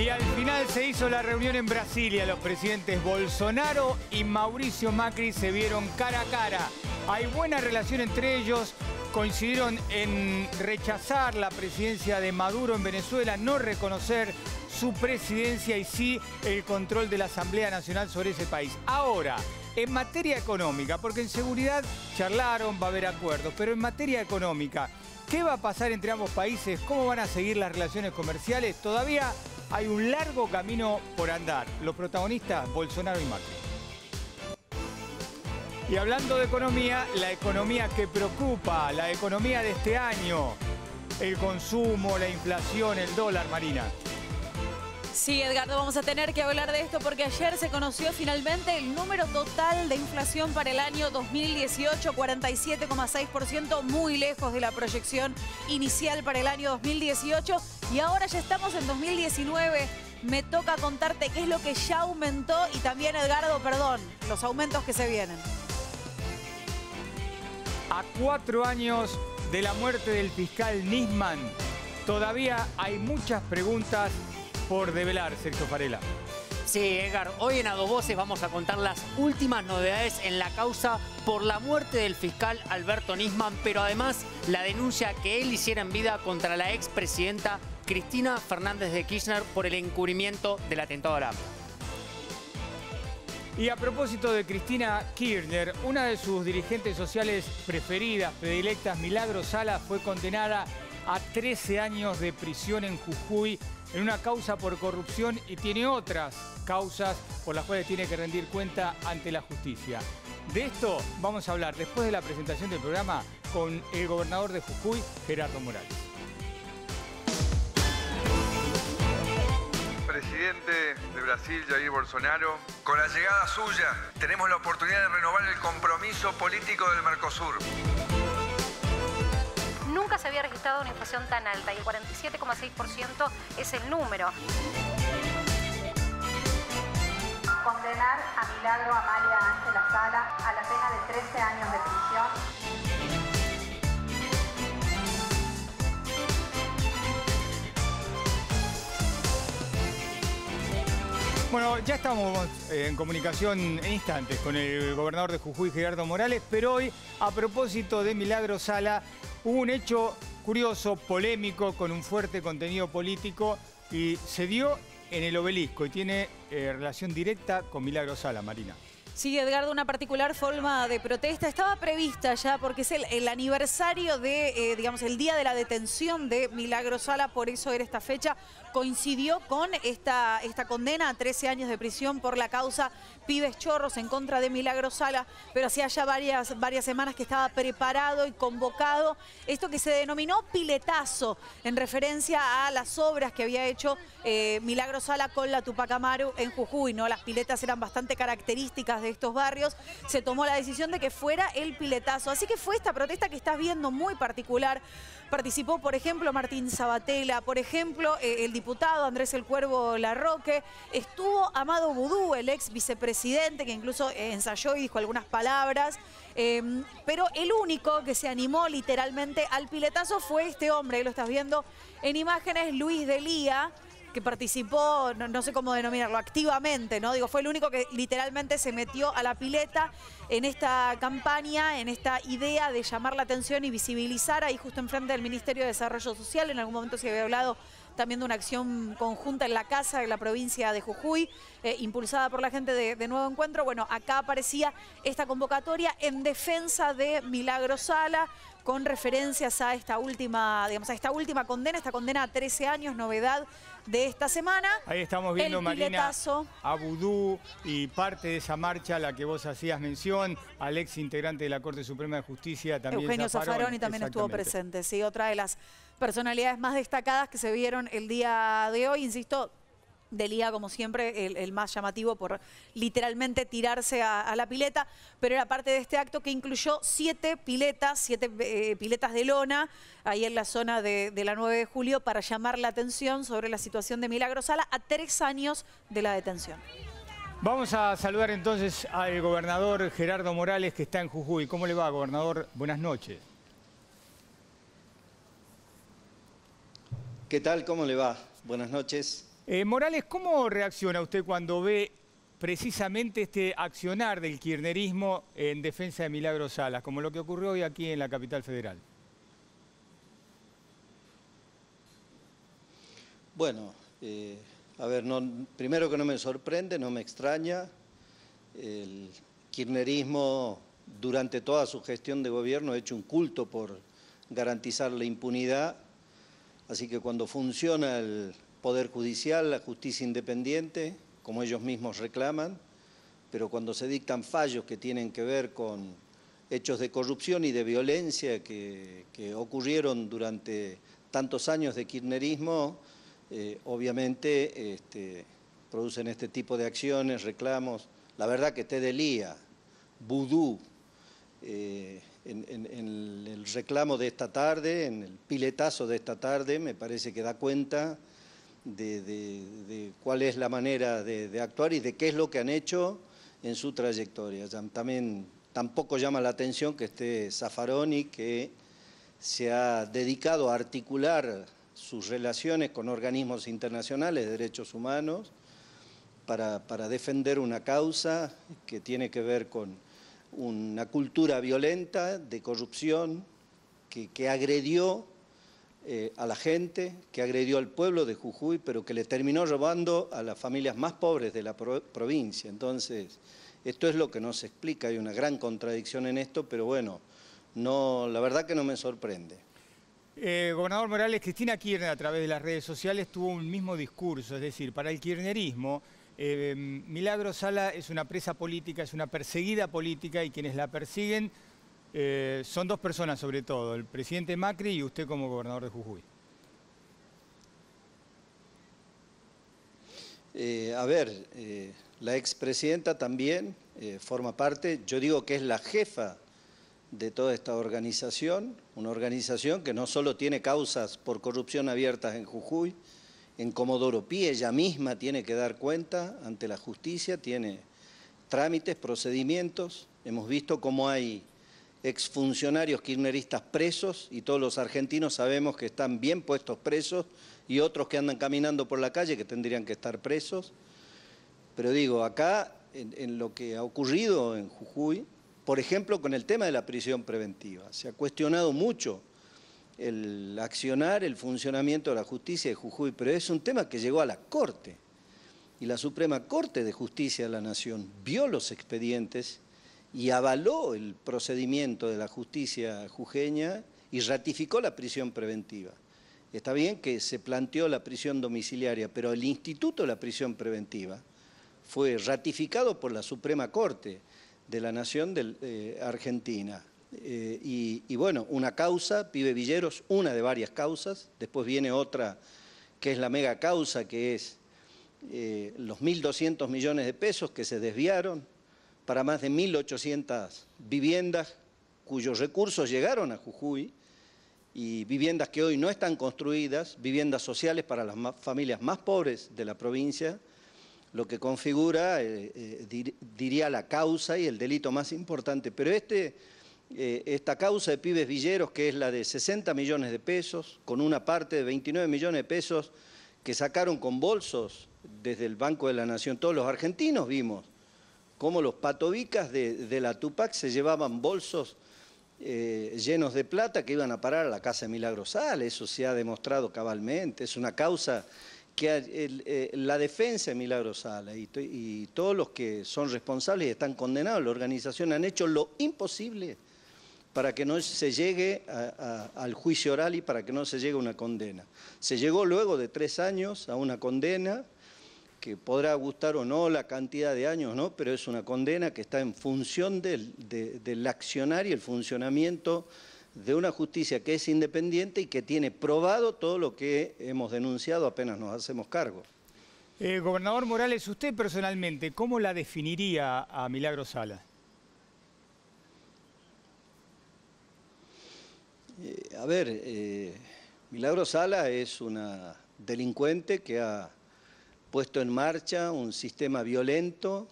Y al final se hizo la reunión en Brasilia. Los presidentes Bolsonaro y Mauricio Macri se vieron cara a cara. Hay buena relación entre ellos. Coincidieron en rechazar la presidencia de Maduro en Venezuela, no reconocer su presidencia y sí el control de la Asamblea Nacional sobre ese país. Ahora, en materia económica, porque en seguridad charlaron, va a haber acuerdos, pero en materia económica, ¿qué va a pasar entre ambos países? ¿Cómo van a seguir las relaciones comerciales? Todavía hay un largo camino por andar. Los protagonistas, Bolsonaro y Macri. Y hablando de economía, la economía que preocupa, la economía de este año, el consumo, la inflación, el dólar, Marina. Sí, Edgardo, vamos a tener que hablar de esto porque ayer se conoció finalmente el número total de inflación para el año 2018, 47,6%, muy lejos de la proyección inicial para el año 2018. Y ahora ya estamos en 2019. Me toca contarte qué es lo que ya aumentó y también, Edgardo, perdón, los aumentos que se vienen. A cuatro años de la muerte del fiscal Nisman, todavía hay muchas preguntas por develar, Sergio Farela. Sí, Edgar, hoy en A Dos Voces vamos a contar las últimas novedades en la causa por la muerte del fiscal Alberto Nisman, pero además la denuncia que él hiciera en vida contra la expresidenta Cristina Fernández de Kirchner por el encubrimiento del atentado Y a propósito de Cristina Kirchner, una de sus dirigentes sociales preferidas, predilectas, Milagro Sala, fue condenada a 13 años de prisión en Jujuy en una causa por corrupción y tiene otras causas por las cuales tiene que rendir cuenta ante la justicia. De esto vamos a hablar después de la presentación del programa con el gobernador de Jujuy, Gerardo Morales. presidente de Brasil, Jair Bolsonaro. Con la llegada suya, tenemos la oportunidad de renovar el compromiso político del Mercosur. Nunca se había registrado una inflación tan alta y el 47,6% es el número. Condenar a Milagro Amalia Ángela Sala a la pena de 13 años de prisión Bueno, ya estamos eh, en comunicación en instantes con el gobernador de Jujuy, Gerardo Morales, pero hoy, a propósito de Milagro Sala, hubo un hecho curioso, polémico, con un fuerte contenido político y se dio en el obelisco y tiene eh, relación directa con Milagro Sala, Marina. Sí, Edgardo, una particular forma de protesta. Estaba prevista ya porque es el, aniversario de, eh, digamos, el día de la detención de Milagro Sala, por eso era esta fecha. Coincidió con esta, esta condena a 13 años de prisión por la causa Pibes Chorros en contra de Milagro Sala, pero hacía ya varias, varias semanas que estaba preparado y convocado esto que se denominó piletazo, en referencia a las obras que había hecho eh, Milagro Sala con la Tupac Amaru en Jujuy. ¿no? Las piletas eran bastante características de estos barrios, se tomó la decisión de que fuera el piletazo. Así que fue esta protesta que estás viendo muy particular. Participó, por ejemplo, Martín Sabatella, por ejemplo, eh, el diputado Andrés El Cuervo Larroque, estuvo Amado Vudú, el ex vicepresidente, que incluso eh, ensayó y dijo algunas palabras. Em, pero el único que se animó literalmente al piletazo fue este hombre, lo estás viendo en imágenes, Luis Delía que participó, no, sé cómo denominarlo, activamente, ¿no? Digo, fue el único que literalmente se metió a la pileta en esta campaña, en esta idea de llamar la atención y visibilizar ahí justo enfrente del Ministerio de Desarrollo Social. En algún momento se había hablado también de una acción conjunta en la casa de la provincia de Jujuy, eh, impulsada por la gente de, de, Nuevo Encuentro. Bueno, acá aparecía esta convocatoria en defensa de Milagro Sala, con referencias a esta última, digamos, a esta última condena, esta condena a 13 años, novedad de esta semana. Ahí estamos viendo, el Marina, a Vudú y parte de esa marcha a la que vos hacías mención, al ex integrante de la Corte Suprema de Justicia también. Eugenio Zafaroni también estuvo presente, sí, otra de las personalidades más destacadas que se vieron el día de hoy, insisto, Delía, como siempre, el, más llamativo por literalmente tirarse a, la pileta, pero era parte de este acto que incluyó siete piletas, siete eh, piletas de lona, ahí en la zona de, de, la 9 de julio, para llamar la atención sobre la situación de Sala a tres años de la detención. Vamos a saludar entonces al gobernador Gerardo Morales, que está en Jujuy. ¿Cómo le va, gobernador? Buenas noches. ¿Qué tal? ¿Cómo le va? Buenas noches. Eh, Morales, ¿cómo reacciona usted cuando ve precisamente este accionar del kirchnerismo en defensa de Milagros Salas, como lo que ocurrió hoy aquí en la capital federal? Bueno, eh, a ver, no, primero que no me sorprende, no me extraña. El kirchnerismo durante toda su gestión de gobierno ha hecho un culto por garantizar la impunidad. Así que cuando funciona el, Poder Judicial, la justicia independiente, como ellos mismos reclaman, pero cuando se dictan fallos que tienen que ver con hechos de corrupción y de violencia que, ocurrieron durante tantos años de kirchnerismo, eh, obviamente este, producen este tipo de acciones, reclamos, la verdad que te delía, vudú, eh, en el reclamo de esta tarde, en el piletazo de esta tarde, me parece que da cuenta de, cuál es la manera de, actuar y de qué es lo que han hecho en su trayectoria. También tampoco llama la atención que esté Zaffaroni, que se ha dedicado a articular sus relaciones con organismos internacionales de derechos humanos para, defender una causa que tiene que ver con una cultura violenta de corrupción que agredió eh, a la gente, que agredió al pueblo de Jujuy, pero que le terminó robando a las familias más pobres de la provincia. Entonces, esto es lo que nos explica, hay una gran contradicción en esto, pero bueno, no, la verdad que no me sorprende. Eh, gobernador Morales, Cristina Kirchner a través de las redes sociales tuvo un mismo discurso, es decir, para el kirchnerismo, eh, Milagro Sala es una presa política, es una perseguida política y quienes la persiguen eh, son dos personas sobre todo, el presidente Macri y usted como gobernador de Jujuy. Eh, a ver, eh, la expresidenta también forma parte, yo digo que es la jefa de toda esta organización, una organización que no solo tiene causas por corrupción abiertas en Jujuy, en Comodoro Pi ella misma tiene que dar cuenta ante la justicia, tiene trámites, procedimientos, hemos visto cómo hay exfuncionarios kirchneristas presos, y todos los argentinos sabemos que están bien puestos presos, y otros que andan caminando por la calle que tendrían que estar presos. Pero digo, acá, en, en lo que ha ocurrido en Jujuy, por ejemplo, con el tema de la prisión preventiva, se ha cuestionado mucho el accionar, el funcionamiento de la justicia de Jujuy, pero es un tema que llegó a la Corte. Y la Suprema Corte de Justicia de la Nación vio los expedientes y avaló el procedimiento de la justicia jujeña y ratificó la prisión preventiva. Está bien que se planteó la prisión domiciliaria, pero el instituto de la prisión preventiva fue ratificado por la Suprema Corte de la Nación de, eh, Argentina. Eh, y, bueno, una causa, Pibe Villeros, una de varias causas, después viene otra que es la mega causa, que es eh, los 1.200 millones de pesos que se desviaron para más de 1.800 viviendas cuyos recursos llegaron a Jujuy y viviendas que hoy no están construidas, viviendas sociales para las familias más pobres de la provincia, lo que configura, eh, eh, diría, la causa y el delito más importante. Pero este, eh, esta causa de pibes villeros, que es la de 60 millones de pesos, con una parte de 29 millones de pesos que sacaron con bolsos desde el Banco de la Nación, todos los argentinos vimos cómo los patovicas de, la Tupac se llevaban bolsos eh, llenos de plata que iban a parar a la Casa de Milagrosal. Eso se ha demostrado cabalmente. Es una causa que eh, la defensa de Milagrosal y, y todos los que son responsables están condenados, la organización, han hecho lo imposible para que no se llegue al juicio oral y para que no se llegue a una condena. Se llegó luego de tres años a una condena que podrá gustar o no la cantidad de años, ¿no? pero es una condena que está en función del, accionar y el funcionamiento de una justicia que es independiente y que tiene probado todo lo que hemos denunciado apenas nos hacemos cargo. Eh, gobernador Morales, usted personalmente, ¿cómo la definiría a Milagro Sala? Eh, a ver, eh, Milagro Sala es una delincuente que ha puesto en marcha un sistema violento,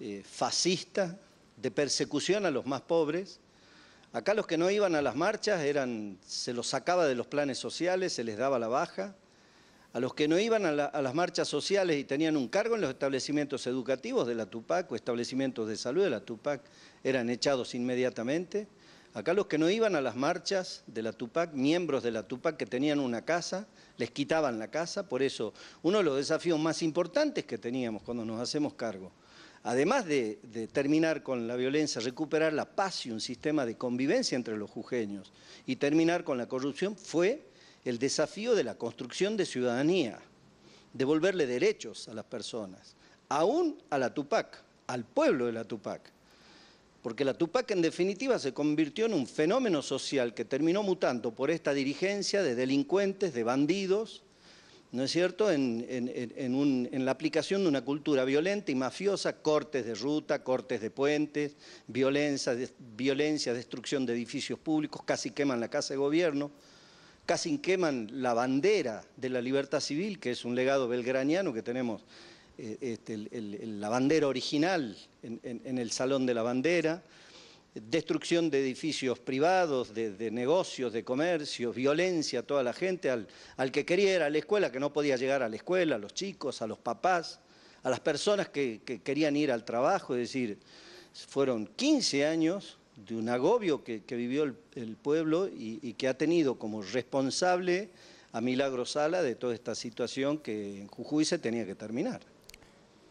eh, fascista, de persecución a los más pobres. Acá los que no iban a las marchas eran, se los sacaba de los planes sociales, se les daba la baja. A los que no iban a las marchas sociales y tenían un cargo en los establecimientos educativos de la Tupac o establecimientos de salud de la Tupac, eran echados inmediatamente. Acá los que no iban a las marchas de la Tupac, miembros de la Tupac que tenían una casa, les quitaban la casa, por eso uno de los desafíos más importantes que teníamos cuando nos hacemos cargo, además de, terminar con la violencia, recuperar la paz y un sistema de convivencia entre los jujeños y terminar con la corrupción, fue el desafío de la construcción de ciudadanía, devolverle derechos a las personas, aún a la Tupac, al pueblo de la Tupac porque la Tupac en definitiva se convirtió en un fenómeno social que terminó mutando por esta dirigencia de delincuentes, de bandidos, ¿no es cierto?, en, la aplicación de una cultura violenta y mafiosa, cortes de ruta, cortes de puentes, violencia, violencia destrucción de edificios públicos, casi queman la casa de gobierno, casi queman la bandera de la libertad civil, que es un legado belgraniano que tenemos eh, este, la bandera original en, el Salón de la Bandera, destrucción de edificios privados, de, negocios, de comercios, violencia a toda la gente, al, que quería ir a la escuela, que no podía llegar a la escuela, a los chicos, a los papás, a las personas que, querían ir al trabajo, es decir, fueron 15 años de un agobio que, vivió el, pueblo y, y, que ha tenido como responsable a Milagro Sala de toda esta situación que en Jujuy se tenía que terminar.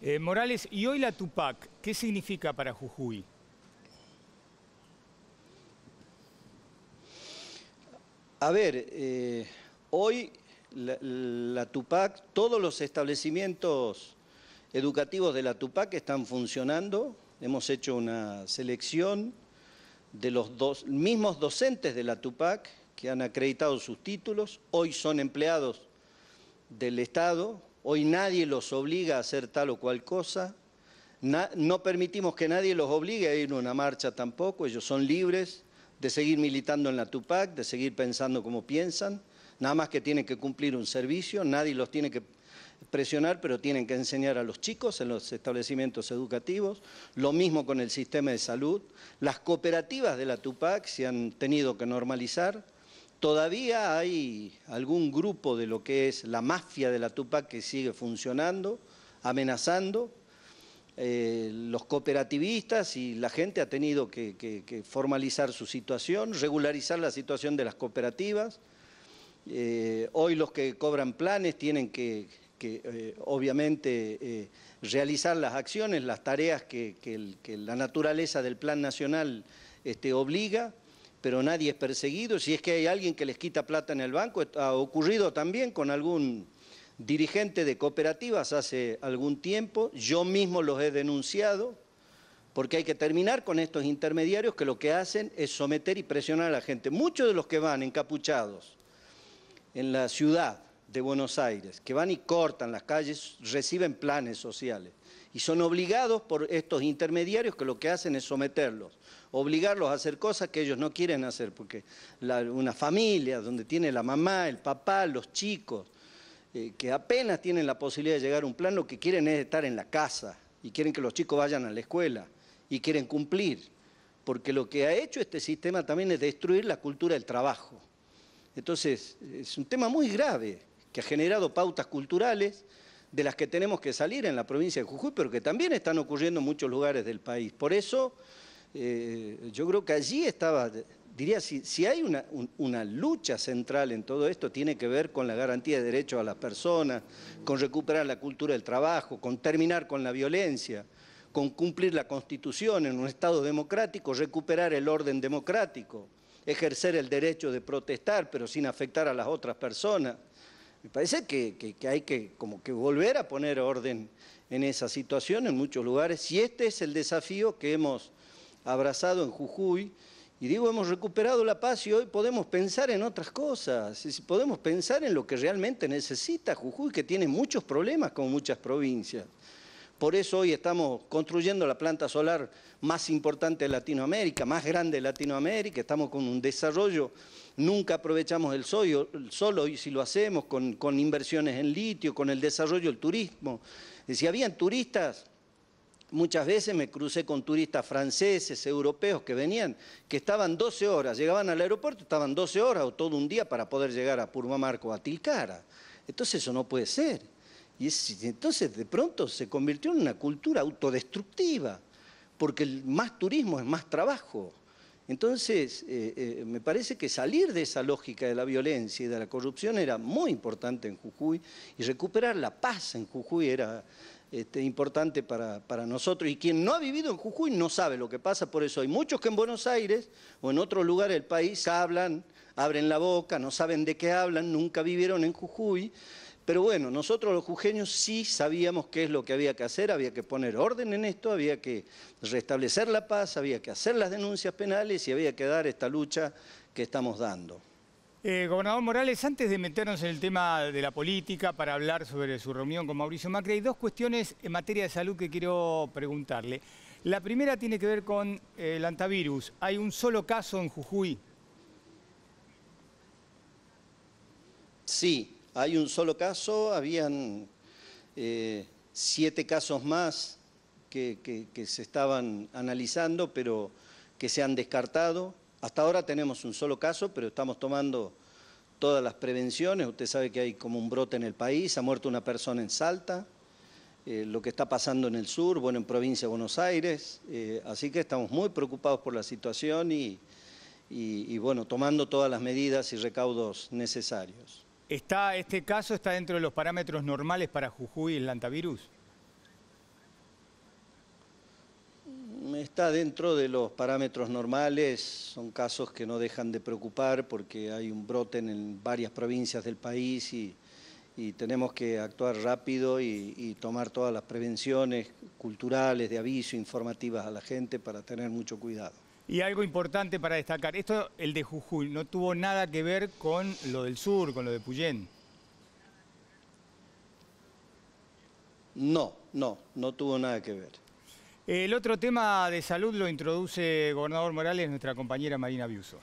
Eh, Morales, y hoy la Tupac, ¿qué significa para Jujuy? A ver, eh, hoy la, Tupac, todos los establecimientos educativos de la Tupac están funcionando. Hemos hecho una selección de los dos, mismos docentes de la Tupac que han acreditado sus títulos. Hoy son empleados del Estado, Hoy nadie los obliga a hacer tal o cual cosa. no permitimos que nadie los obligue a ir a una marcha tampoco. Ellos son libres de seguir militando en la Tupac, de seguir pensando como piensan. Nada más que tienen que cumplir un servicio. Nadie los tiene que presionar, pero tienen que enseñar a los chicos en los establecimientos educativos, lo mismo con el sistema de salud. Las cooperativas de la Tupac se han tenido que normalizar, Todavía hay algún grupo de lo que es la mafia de la Tupac que sigue funcionando, amenazando. Eh, los cooperativistas y la gente ha tenido que, formalizar su situación, regularizar la situación de las cooperativas. Eh, hoy los que cobran planes tienen que, eh, obviamente realizar las acciones, las tareas que, la naturaleza del plan nacional este, obliga pero nadie es perseguido. Si es que hay alguien que les quita plata en el banco, ha ocurrido también con algún dirigente de cooperativas hace algún tiempo, yo mismo los he denunciado, porque hay que terminar con estos intermediarios que lo que hacen es someter y presionar a la gente. Muchos de los que van encapuchados en la ciudad de Buenos Aires, que van y cortan las calles, reciben planes sociales y son obligados por estos intermediarios que lo que hacen es someterlos, obligarlos a hacer cosas que ellos no quieren hacer, porque una familia donde tiene la mamá, el papá, los chicos, eh, que apenas tienen la posibilidad de llegar a un plan, lo que quieren es estar en la casa y quieren que los chicos vayan a la escuela y quieren cumplir, porque lo que ha hecho este sistema también es destruir la cultura del trabajo. Entonces, es un tema muy grave que ha generado pautas culturales, de las que tenemos que salir en la provincia de Jujuy, pero que también están ocurriendo en muchos lugares del país. Por eso, eh, yo creo que allí estaba, diría, si, si hay una, una, lucha central en todo esto, tiene que ver con la garantía de derechos a las personas, con recuperar la cultura del trabajo, con terminar con la violencia, con cumplir la Constitución en un Estado democrático, recuperar el orden democrático, ejercer el derecho de protestar, pero sin afectar a las otras personas, me parece que, hay que, volver a poner orden en esa situación en muchos lugares Si este es el desafío que hemos abrazado en Jujuy. Y digo, hemos recuperado la paz y hoy podemos pensar en otras cosas, podemos pensar en lo que realmente necesita Jujuy, que tiene muchos problemas con muchas provincias. Por eso hoy estamos construyendo la planta solar más importante de Latinoamérica, más grande de Latinoamérica, estamos con un desarrollo nunca aprovechamos el, sol solo sol, si lo hacemos con, inversiones en litio, con el desarrollo del turismo. Si habían turistas, muchas veces me crucé con turistas franceses, europeos que venían, que estaban 12 horas, llegaban al aeropuerto, estaban 12 horas o todo un día para poder llegar a Purmamarco o a Tilcara. Entonces eso no puede ser. Y entonces de pronto se convirtió en una cultura autodestructiva, porque más turismo es más trabajo. Entonces, eh, eh, me parece que salir de esa lógica de la violencia y de la corrupción era muy importante en Jujuy y recuperar la paz en Jujuy era este, importante para, para, nosotros. Y quien no ha vivido en Jujuy no sabe lo que pasa, por eso hay muchos que en Buenos Aires o en otro lugar del país hablan, abren la boca, no saben de qué hablan, nunca vivieron en Jujuy. Pero bueno, nosotros los jujeños sí sabíamos qué es lo que había que hacer, había que poner orden en esto, había que restablecer la paz, había que hacer las denuncias penales y había que dar esta lucha que estamos dando. Eh, gobernador Morales, antes de meternos en el tema de la política para hablar sobre su reunión con Mauricio Macri, hay dos cuestiones en materia de salud que quiero preguntarle. La primera tiene que ver con eh, el antivirus. Hay un solo caso en Jujuy. Sí, hay un solo caso, habían eh, siete casos más que, se estaban analizando, pero que se han descartado. Hasta ahora tenemos un solo caso, pero estamos tomando todas las prevenciones. Usted sabe que hay como un brote en el país, ha muerto una persona en Salta, eh, lo que está pasando en el sur, bueno, en provincia de Buenos Aires. Eh, así que estamos muy preocupados por la situación y bueno, tomando todas las medidas y recaudos necesarios. ¿Está, ¿Este caso está dentro de los parámetros normales para Jujuy y el lantavirus mm, Está dentro de los parámetros normales, son casos que no dejan de preocupar porque hay un brote en varias provincias del país y, tenemos que actuar rápido y, tomar todas las prevenciones culturales, de aviso, informativas a la gente para tener mucho cuidado. Y algo importante para destacar, esto, el de Jujuy, no tuvo nada que ver con lo del sur, con lo de Puyén. No, no, no tuvo nada que ver. El otro tema de salud lo introduce, gobernador Morales, nuestra compañera Marina Biuso.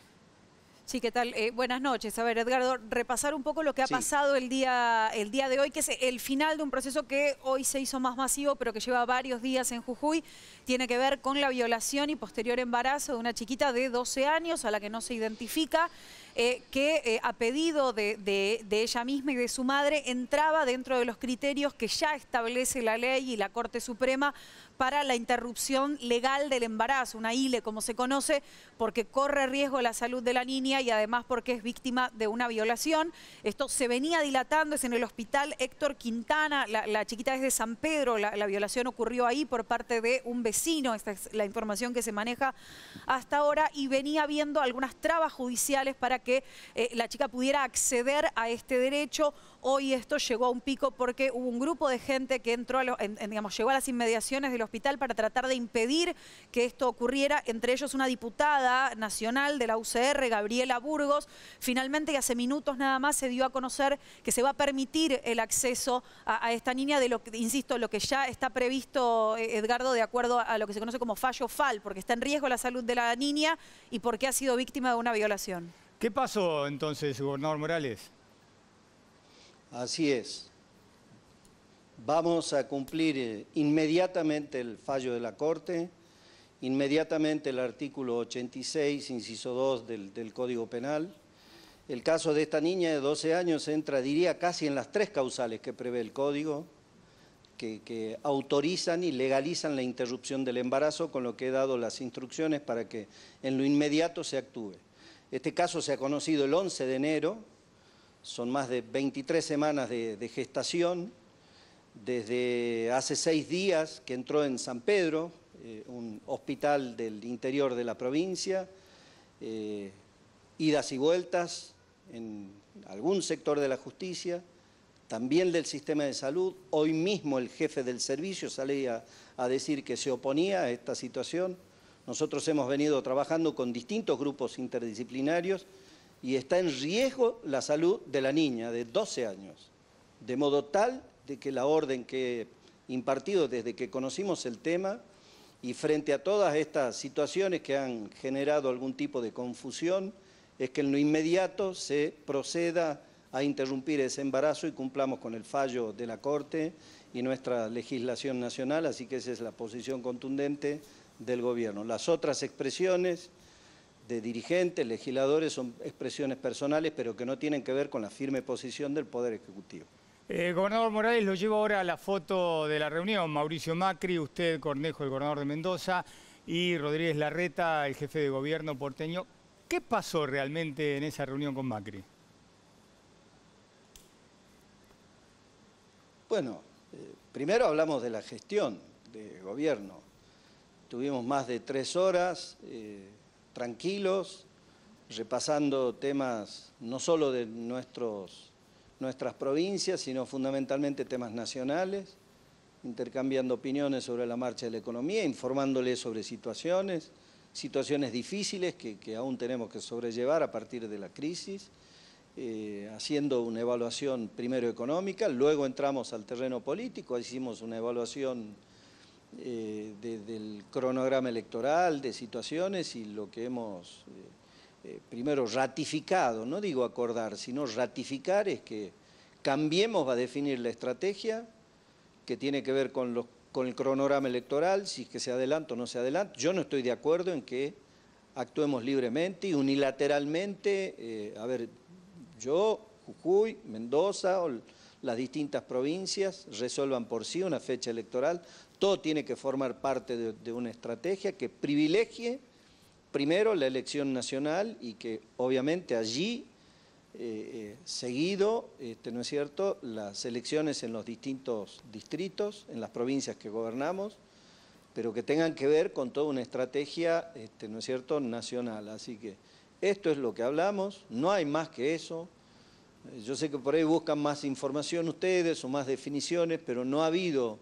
Sí, ¿qué tal? Eh, buenas noches. A ver, Edgardo, repasar un poco lo que ha pasado el día, el día de hoy, que es el final de un proceso que hoy se hizo más masivo, pero que lleva varios días en Jujuy. Tiene que ver con la violación y posterior embarazo de una chiquita de 12 años a la que no se identifica. Eh, que eh, a pedido de, ella misma y de su madre entraba dentro de los criterios que ya establece la ley y la Corte Suprema para la interrupción legal del embarazo, una ILE como se conoce, porque corre riesgo la salud de la niña y además porque es víctima de una violación. Esto se venía dilatando, es en el hospital Héctor Quintana, la, chiquita es de San Pedro, la, la violación ocurrió ahí por parte de un vecino, esta es la información que se maneja hasta ahora, y venía viendo algunas trabas judiciales para que que eh, la chica pudiera acceder a este derecho. Hoy esto llegó a un pico porque hubo un grupo de gente que entró a llegó a las inmediaciones del hospital para tratar de impedir que esto ocurriera, entre ellos una diputada nacional de la UCR, Gabriela Burgos. Finalmente, y hace minutos nada más, se dio a conocer que se va a permitir el acceso a, esta niña de lo que, insisto, lo que ya está previsto, eh, Edgardo, de acuerdo a lo que se conoce como fallo FAL, porque está en riesgo la salud de la niña y porque ha sido víctima de una violación. ¿Qué pasó entonces, gobernador Morales? Así es. Vamos a cumplir eh, inmediatamente el fallo de la Corte, inmediatamente el artículo 86, inciso 2 del, Código Penal. El caso de esta niña de 12 años entra, diría, casi en las tres causales que prevé el Código, que, autorizan y legalizan la interrupción del embarazo, con lo que he dado las instrucciones para que en lo inmediato se actúe. Este caso se ha conocido el 11 de enero, son más de 23 semanas de, gestación, desde hace seis días que entró en San Pedro, eh, un hospital del interior de la provincia, eh, idas y vueltas en algún sector de la justicia, también del sistema de salud. Hoy mismo el jefe del servicio salía a decir que se oponía a esta situación. Nosotros hemos venido trabajando con distintos grupos interdisciplinarios y está en riesgo la salud de la niña de 12 años, de modo tal de que la orden que he impartido desde que conocimos el tema y frente a todas estas situaciones que han generado algún tipo de confusión, es que en lo inmediato se proceda a interrumpir ese embarazo y cumplamos con el fallo de la Corte y nuestra legislación nacional, así que esa es la posición contundente del gobierno. Las otras expresiones de dirigentes, legisladores, son expresiones personales, pero que no tienen que ver con la firme posición del Poder Ejecutivo. Eh, gobernador Morales, lo llevo ahora a la foto de la reunión. Mauricio Macri, usted, Cornejo, el gobernador de Mendoza, y Rodríguez Larreta, el jefe de gobierno porteño. ¿Qué pasó realmente en esa reunión con Macri? Bueno, eh, primero hablamos de la gestión de gobierno. Tuvimos más de tres horas eh, tranquilos, repasando temas no solo de nuestros, nuestras provincias, sino fundamentalmente temas nacionales, intercambiando opiniones sobre la marcha de la economía, informándoles sobre situaciones, situaciones difíciles que, aún tenemos que sobrellevar a partir de la crisis, eh, haciendo una evaluación primero económica, luego entramos al terreno político, hicimos una evaluación eh, del cronograma electoral, de situaciones y lo que hemos eh, eh, primero ratificado, no digo acordar, sino ratificar es que Cambiemos a definir la estrategia que tiene que ver con, con el cronograma electoral, si es que se adelanta o no se adelanta. Yo no estoy de acuerdo en que actuemos libremente y unilateralmente. a ver, yo, Jujuy, Mendoza, o las distintas provincias resuelvan por sí una fecha electoral, todo tiene que formar parte de, una estrategia que privilegie primero la elección nacional y que obviamente allí eh, eh, seguido, este, ¿no es cierto?, las elecciones en los distintos distritos, en las provincias que gobernamos, pero que tengan que ver con toda una estrategia, este, ¿no es cierto?, nacional. Así que esto es lo que hablamos, no hay más que eso. Yo sé que por ahí buscan más información ustedes o más definiciones, pero no ha habido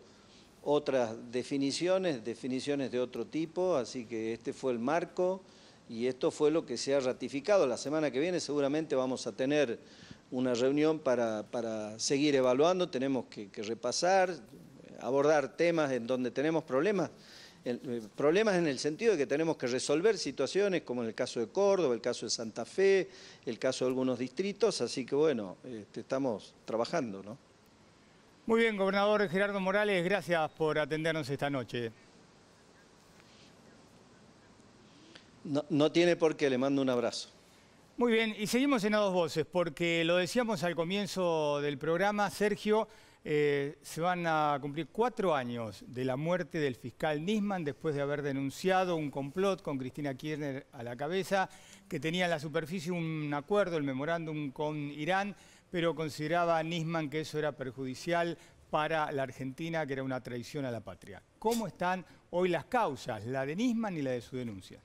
otras definiciones, definiciones de otro tipo, así que este fue el marco y esto fue lo que se ha ratificado. La semana que viene seguramente vamos a tener una reunión para, seguir evaluando, tenemos que, que repasar, abordar temas en donde tenemos problemas eh, problemas en el sentido de que tenemos que resolver situaciones como en el caso de Córdoba, el caso de Santa Fe, el caso de algunos distritos, así que bueno, este, estamos trabajando, ¿no? Muy bien, gobernador Gerardo Morales, gracias por atendernos esta noche. No, no tiene por qué, le mando un abrazo. Muy bien, y seguimos en A Dos Voces, porque lo decíamos al comienzo del programa, Sergio... Eh, se van a cumplir cuatro años de la muerte del fiscal Nisman después de haber denunciado un complot con Cristina Kirchner a la cabeza, que tenía en la superficie un acuerdo, el memorándum con Irán, pero consideraba a Nisman que eso era perjudicial para la Argentina, que era una traición a la patria. ¿Cómo están hoy las causas, la de Nisman y la de su denuncia?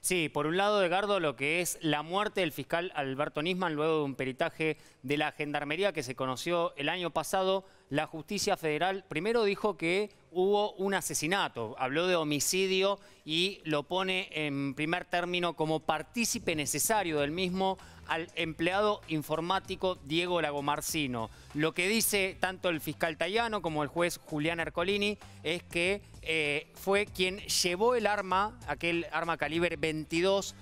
Sí, por un lado, Edgardo, lo que es la muerte del fiscal Alberto Nisman luego de un peritaje de la Gendarmería que se conoció el año pasado, la justicia federal primero dijo que hubo un asesinato, habló de homicidio y lo pone en primer término como partícipe necesario del mismo al empleado informático Diego Lagomarcino. Lo que dice tanto el fiscal Tallano como el juez Julián Ercolini es que eh, fue quien llevó el arma, aquel arma calibre 22,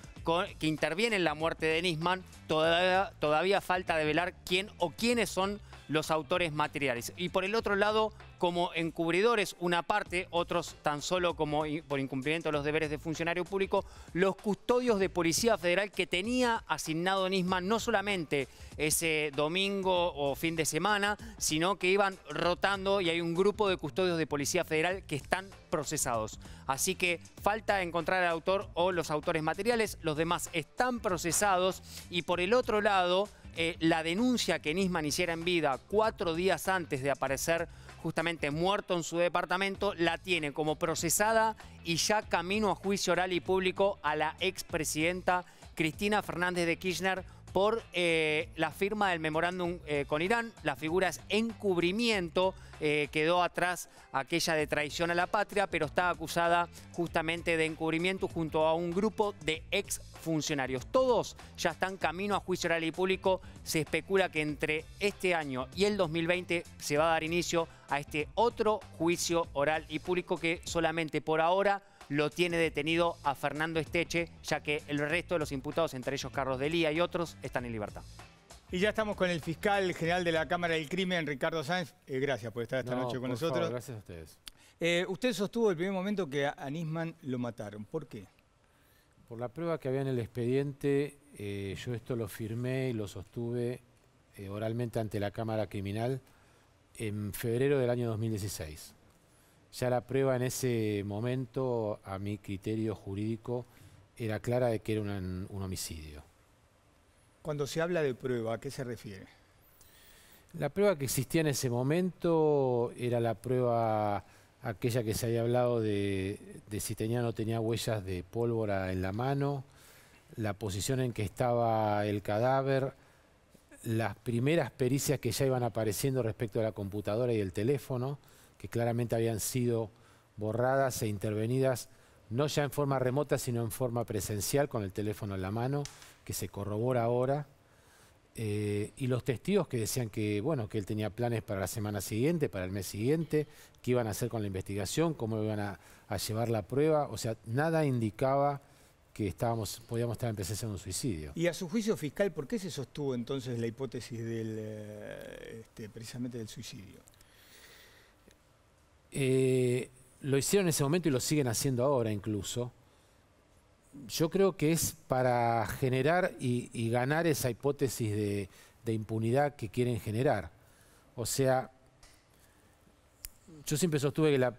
que interviene en la muerte de Nisman. Todavía, todavía falta develar quién o quiénes son los autores materiales. Y por el otro lado, como encubridores una parte, otros tan solo como por incumplimiento de los deberes de funcionario público, los custodios de Policía Federal que tenía asignado Nisman no solamente ese domingo o fin de semana, sino que iban rotando y hay un grupo de custodios de Policía Federal que están procesados. Así que falta encontrar al autor o los autores materiales, los demás están procesados y por el otro lado... Eh, la denuncia que Nisman hiciera en vida cuatro días antes de aparecer justamente muerto en su departamento, la tiene como procesada y ya camino a juicio oral y público a la expresidenta Cristina Fernández de Kirchner por eh, la firma del memorándum eh, con Irán. La figura es encubrimiento, eh, quedó atrás aquella de traición a la patria, pero está acusada justamente de encubrimiento junto a un grupo de ex funcionarios. Todos ya están camino a juicio oral y público. Se especula que entre este año y el 2020 se va a dar inicio a este otro juicio oral y público que solamente por ahora lo tiene detenido a Fernando Esteche, ya que el resto de los imputados, entre ellos Carlos Delía y otros, están en libertad. Y ya estamos con el fiscal general de la Cámara del Crimen, Ricardo Sáenz. Eh, gracias por estar esta noche con nosotros. gracias a ustedes. Eh, usted sostuvo el primer momento que a Nisman lo mataron. ¿Por qué? Por la prueba que había en el expediente, eh, yo esto lo firmé y lo sostuve oralmente ante la Cámara Criminal en febrero del año 2016. Ya la prueba en ese momento, a mi criterio jurídico, era clara de que era un, homicidio. Cuando se habla de prueba, ¿a qué se refiere? La prueba que existía en ese momento era la prueba aquella que se había hablado de, de, si tenía o no tenía huellas de pólvora en la mano, la posición en que estaba el cadáver, las primeras pericias que ya iban apareciendo respecto a la computadora y el teléfono que claramente habían sido borradas e intervenidas, no ya en forma remota, sino en forma presencial, con el teléfono en la mano, que se corrobora ahora. Eh, y los testigos que decían que, bueno, que él tenía planes para la semana siguiente, para el mes siguiente, qué iban a hacer con la investigación, cómo iban a, llevar la prueba. O sea, nada indicaba que estábamos, podíamos estar en presencia de un suicidio. Y a su juicio fiscal, ¿por qué se sostuvo entonces la hipótesis del, eh, este, precisamente del suicidio? Eh, lo hicieron en ese momento y lo siguen haciendo ahora incluso, yo creo que es para generar y, ganar esa hipótesis de, impunidad que quieren generar. O sea, yo siempre sostuve que la,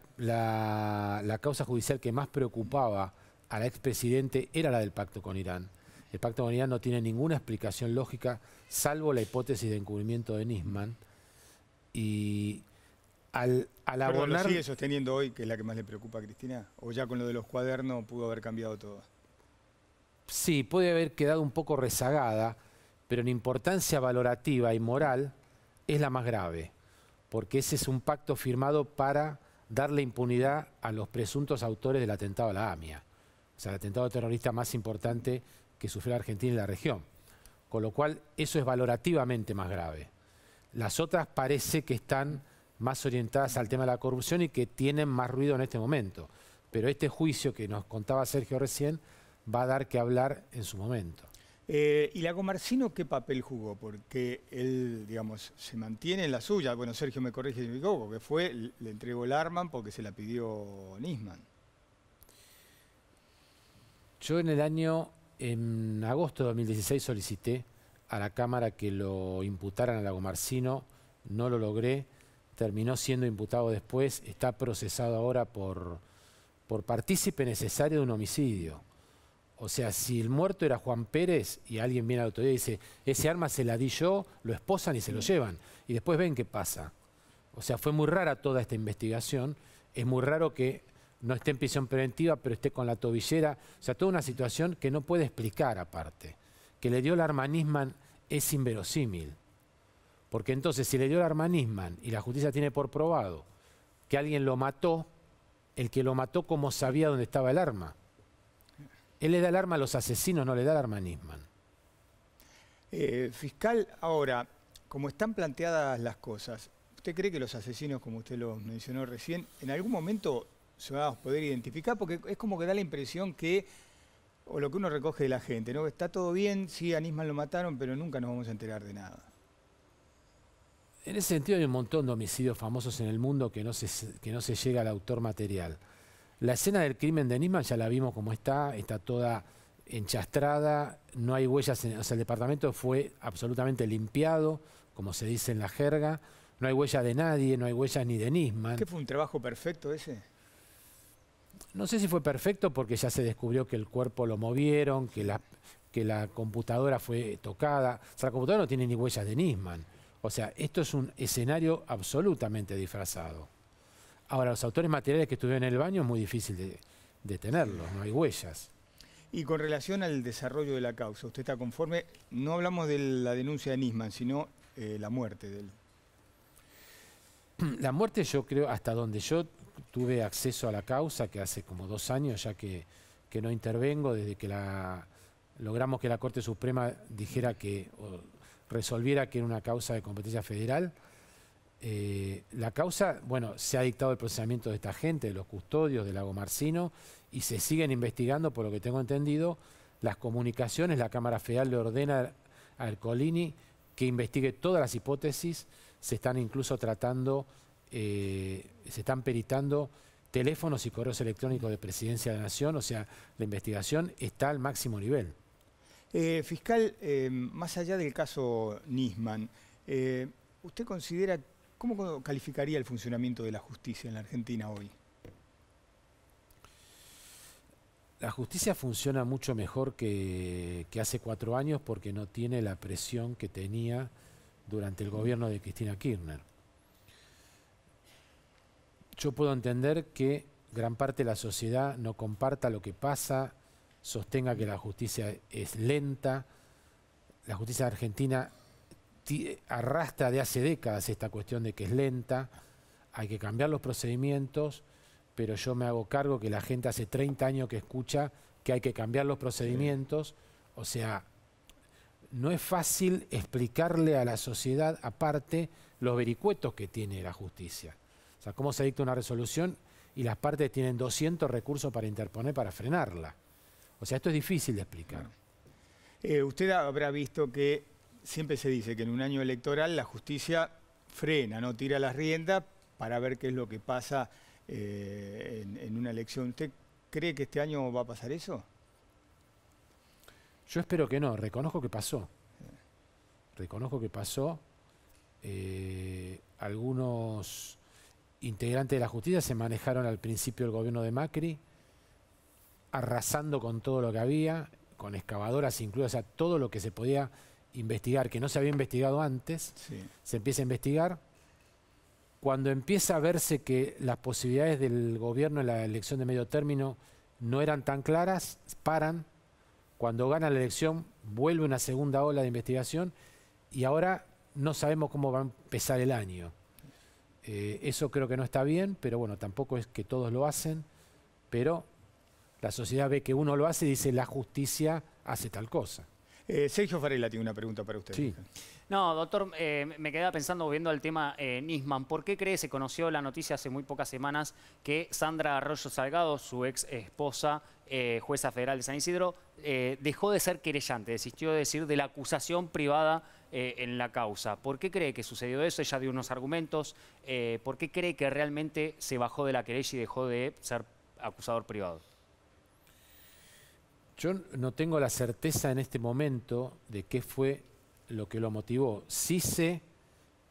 la causa judicial que más preocupaba a la expresidente era la del pacto con Irán. El pacto con Irán no tiene ninguna explicación lógica, salvo la hipótesis de encubrimiento de Nisman. Y al, al abonar... sigue sosteniendo hoy, que es la que más le preocupa a Cristina? ¿O ya con lo de los cuadernos pudo haber cambiado todo? Sí, puede haber quedado un poco rezagada, pero en importancia valorativa y moral es la más grave, porque ese es un pacto firmado para darle impunidad a los presuntos autores del atentado a la AMIA, o sea, el atentado terrorista más importante que sufrió la Argentina y la región. Con lo cual, eso es valorativamente más grave. Las otras parece que están más orientadas al tema de la corrupción y que tienen más ruido en este momento. Pero este juicio que nos contaba Sergio recién va a dar que hablar en su momento. Eh, ¿Y Lagomarcino qué papel jugó? Porque él, digamos, se mantiene en la suya. Bueno, Sergio me corrige si me porque fue, le entregó el Arman porque se la pidió Nisman. Yo en el año, en agosto de 2016 solicité a la Cámara que lo imputaran a Lagomarcino, no lo logré terminó siendo imputado después, está procesado ahora por, por partícipe necesario de un homicidio. O sea, si el muerto era Juan Pérez y alguien viene a la autoridad y dice, ese arma se la di yo, lo esposan y se lo llevan. Y después ven qué pasa. O sea, fue muy rara toda esta investigación. Es muy raro que no esté en prisión preventiva, pero esté con la tobillera. O sea, toda una situación que no puede explicar aparte. Que le dio el arma Nisman es inverosímil. Porque entonces, si le dio el arma a Nisman, y la justicia tiene por probado que alguien lo mató, el que lo mató como sabía dónde estaba el arma. Él le da el arma a los asesinos, no le da el a Eh, fiscal, ahora, como están planteadas las cosas, ¿usted cree que los asesinos, como usted lo mencionó recién, en algún momento se van a poder identificar? Porque es como que da la impresión que o lo que uno recoge de la gente, ¿no? Está todo bien, sí, a Nisman lo mataron, pero nunca nos vamos a enterar de nada en ese sentido hay un montón de homicidios famosos en el mundo que no se, que no se llega al autor material. La escena del crimen de Nisman ya la vimos como está, está toda enchastrada, no hay huellas, o sea, el departamento fue absolutamente limpiado, como se dice en la jerga, no hay huellas de nadie, no hay huellas ni de Nisman. ¿Qué fue un trabajo perfecto ese? No sé si fue perfecto porque ya se descubrió que el cuerpo lo movieron, que la, que la computadora fue tocada. O sea, la computadora no tiene ni huellas de Nisman. O sea, esto es un escenario absolutamente disfrazado. Ahora, los autores materiales que estuvieron en el baño es muy difícil de, de tenerlos, no hay huellas. Y con relación al desarrollo de la causa, ¿usted está conforme? No hablamos de la denuncia de Nisman, sino eh, la muerte de él. La muerte yo creo, hasta donde yo tuve acceso a la causa, que hace como dos años ya que, no intervengo, desde que la, logramos que la Corte Suprema dijera que, resolviera que era una causa de competencia federal. Eh, la causa, bueno, se ha dictado el procesamiento de esta gente, de los custodios, del lago Marcino, y se siguen investigando, por lo que tengo entendido, las comunicaciones. La Cámara Federal le ordena a Ercolini que investigue todas las hipótesis. Se están incluso tratando, eh, se están peritando teléfonos y correos electrónicos de Presidencia de la Nación, o sea, la investigación está al máximo nivel. Eh, fiscal, eh, más allá del caso Nisman, eh, ¿usted considera, cómo calificaría el funcionamiento de la justicia en la Argentina hoy? La justicia funciona mucho mejor que, que hace cuatro años porque no tiene la presión que tenía durante el gobierno de Cristina Kirchner. Yo puedo entender que gran parte de la sociedad no comparta lo que pasa sostenga que la justicia es lenta. La justicia argentina arrastra de hace décadas esta cuestión de que es lenta. Hay que cambiar los procedimientos, pero yo me hago cargo que la gente hace 30 años que escucha que hay que cambiar los procedimientos. O sea, no es fácil explicarle a la sociedad, aparte, los vericuetos que tiene la justicia. O sea, cómo se dicta una resolución y las partes tienen 200 recursos para interponer para frenarla. O sea, esto es difícil de explicar. Eh, usted habrá visto que siempre se dice que en un año electoral la justicia frena, no tira las riendas para ver qué es lo que pasa eh, en, una elección. ¿Usted cree que este año va a pasar eso? Yo espero que no, reconozco que pasó. Reconozco que pasó. Eh, algunos integrantes de la justicia se manejaron al principio del gobierno de Macri arrasando con todo lo que había, con excavadoras incluidas, o sea, todo lo que se podía investigar, que no se había investigado antes, se empieza a investigar. Cuando empieza a verse que las posibilidades del gobierno en la elección de medio término no eran tan claras, paran. Cuando gana la elección, vuelve una segunda ola de investigación y ahora no sabemos cómo va a empezar el año. Eh, eso creo que no está bien, pero bueno, tampoco es que todos lo hacen, pero la sociedad ve que uno lo hace y dice la justicia hace tal cosa. Eh, Sergio Farela tiene una pregunta para usted. No, doctor, eh, me quedaba pensando, viendo al tema eh, Nisman, ¿por qué cree, se conoció la noticia hace muy pocas semanas, que Sandra Arroyo Salgado, su ex esposa, jueza federal de San Isidro, dejó de ser querellante, desistió de decir de la acusación privada en la causa? ¿Por qué cree que sucedió eso? Ella dio unos argumentos. ¿Por qué cree que realmente se bajó de la querella y dejó de ser acusador privado? Yo no tengo la certeza en este momento de qué fue lo que lo motivó. Sí sé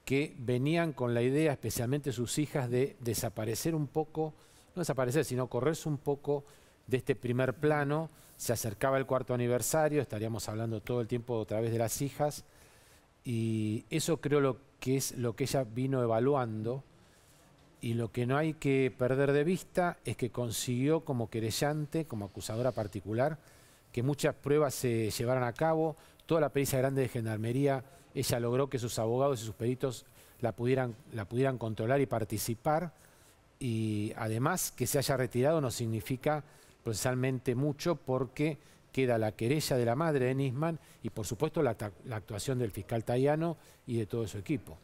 que venían con la idea, especialmente sus hijas, de desaparecer un poco, no desaparecer, sino correrse un poco de este primer plano. Se acercaba el cuarto aniversario, estaríamos hablando todo el tiempo otra vez de las hijas. Y eso creo lo que es lo que ella vino evaluando. Y lo que no hay que perder de vista es que consiguió como querellante, como acusadora particular, que muchas pruebas se llevaran a cabo. Toda la pericia grande de Gendarmería, ella logró que sus abogados y sus peritos la pudieran, la pudieran controlar y participar. Y además que se haya retirado no significa procesalmente mucho porque queda la querella de la madre de Nisman y por supuesto la, actuación del fiscal Tayano y de todo su equipo.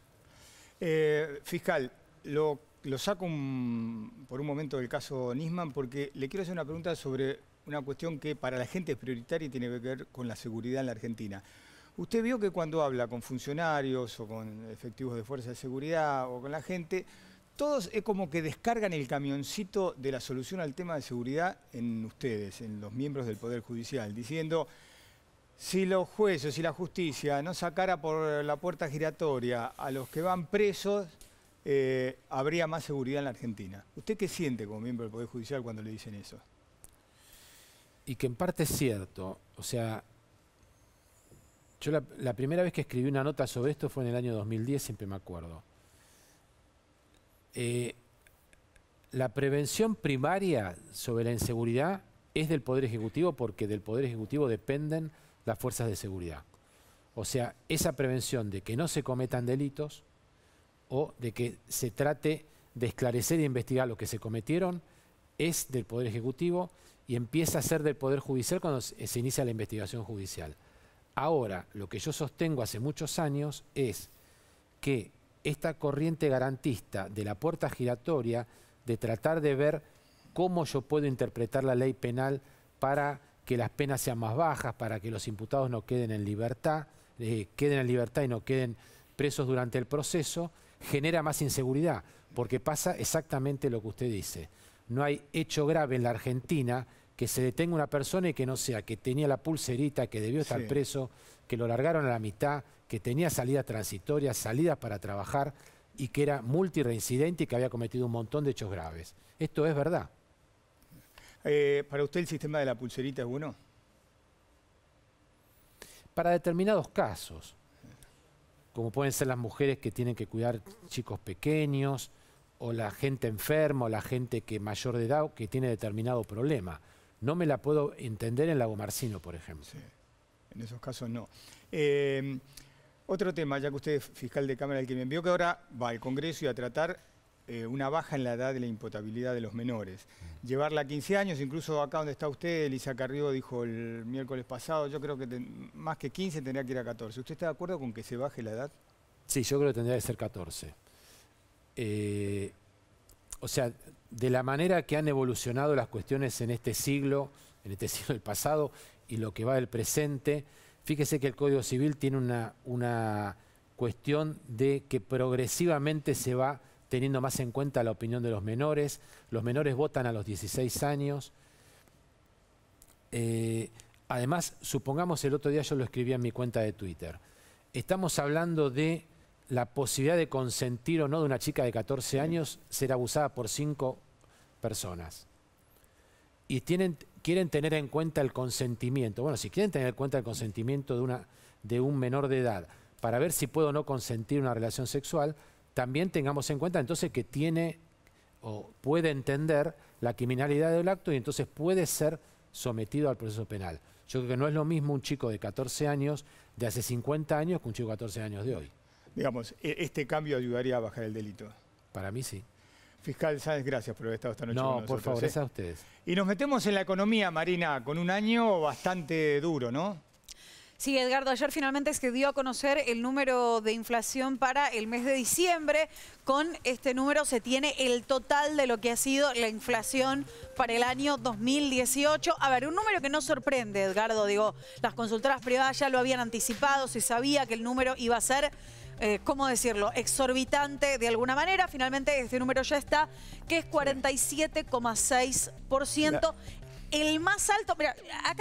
Eh, fiscal, lo, lo saco por un momento del caso Nisman porque le quiero hacer una pregunta sobre una cuestión que para la gente es prioritaria y tiene que ver con la seguridad en la Argentina. Usted vio que cuando habla con funcionarios o con efectivos de fuerza de seguridad o con la gente, todos es como que descargan el camioncito de la solución al tema de seguridad en ustedes, en los miembros del Poder Judicial, diciendo, si los jueces y la justicia no sacara por la puerta giratoria a los que van presos, eh, habría más seguridad en la Argentina. ¿Usted qué siente como miembro del Poder Judicial cuando le dicen eso? y que en parte es cierto. O sea, yo la, primera vez que escribí una nota sobre esto fue en el año 2010, siempre me acuerdo. Eh, la prevención primaria sobre la inseguridad es del Poder Ejecutivo porque del Poder Ejecutivo dependen las fuerzas de seguridad. O sea, esa prevención de que no se cometan delitos o de que se trate de esclarecer e investigar lo que se cometieron es del Poder Ejecutivo y empieza a ser del Poder Judicial cuando eh, se inicia la investigación judicial. Ahora, lo que yo sostengo hace muchos años es que esta corriente garantista de la puerta giratoria, de tratar de ver cómo yo puedo interpretar la ley penal para que las penas sean más bajas, para que los imputados no queden en libertad, eh, queden en libertad y no queden presos durante el proceso, genera más inseguridad, porque pasa exactamente lo que usted dice. No hay hecho grave en la Argentina que se detenga una persona y que no sea, que tenía la pulserita, que debió estar preso, que lo largaron a la mitad, que tenía salida transitoria, salidas para trabajar y que era multireincidente y que había cometido un montón de hechos graves. Esto es verdad. Eh, ¿Para usted el sistema de la pulserita es bueno? Para determinados casos, como pueden ser las mujeres que tienen que cuidar chicos pequeños, o la gente enferma, o la gente que mayor de edad que tiene determinado problema no me la puedo entender en Lago Marcino, por ejemplo. Sí. En esos casos no. Em, otro tema, ya que usted es fiscal de Cámara el que me envió que ahora va al Congreso y a tratar eh, una baja en la edad de la imputabilidad de los menores. Mm. Llevarla a 15 años, incluso acá donde está usted, Elisa Carrió dijo el miércoles pasado, yo creo que más que 15 tendría que ir a 14. ¿Usted está de acuerdo con que se baje la edad? Sí, yo creo que tendría que ser 14 o sea, de la manera que han evolucionado las cuestiones en este siglo, en este siglo del pasado y lo que va del presente, fíjese que el Código Civil tiene una, una cuestión de que progresivamente se va teniendo más en cuenta la opinión de los menores, los menores votan a los 16 años. Eh, además, supongamos el otro día yo lo escribí en mi cuenta de Twitter, estamos hablando de la posibilidad de consentir o no de una chica de 14 años ser abusada por cinco personas. Y tienen, quieren tener en cuenta el consentimiento. Bueno, si quieren tener en cuenta el consentimiento de, una, de un menor de edad para ver si puedo o no consentir una relación sexual, también tengamos en cuenta entonces que tiene o puede entender la criminalidad del acto y entonces puede ser sometido al proceso penal. Yo creo que no es lo mismo un chico de 14 años de hace 50 años que un chico de 14 años de hoy digamos, e, este cambio ayudaría a bajar el delito. Para mí sí. Fiscal Sáenz, gracias por haber estado esta noche no, por favor, ¿eh? a ustedes. Y nos metemos en la economía, Marina, con un año bastante duro, ¿no? Sí, Edgardo, ayer finalmente se dio a conocer el número de inflación para el mes de diciembre. Con este número se tiene el total de lo que ha sido la inflación para el año 2018. A ver, un número que no sorprende, Edgardo. Digo, las consultoras privadas ya lo habían anticipado, se sabía que el número iba a ser eh, ¿cómo decirlo?, exorbitante de alguna manera. Finalmente este número ya está, que es 47,6%. El más alto, acá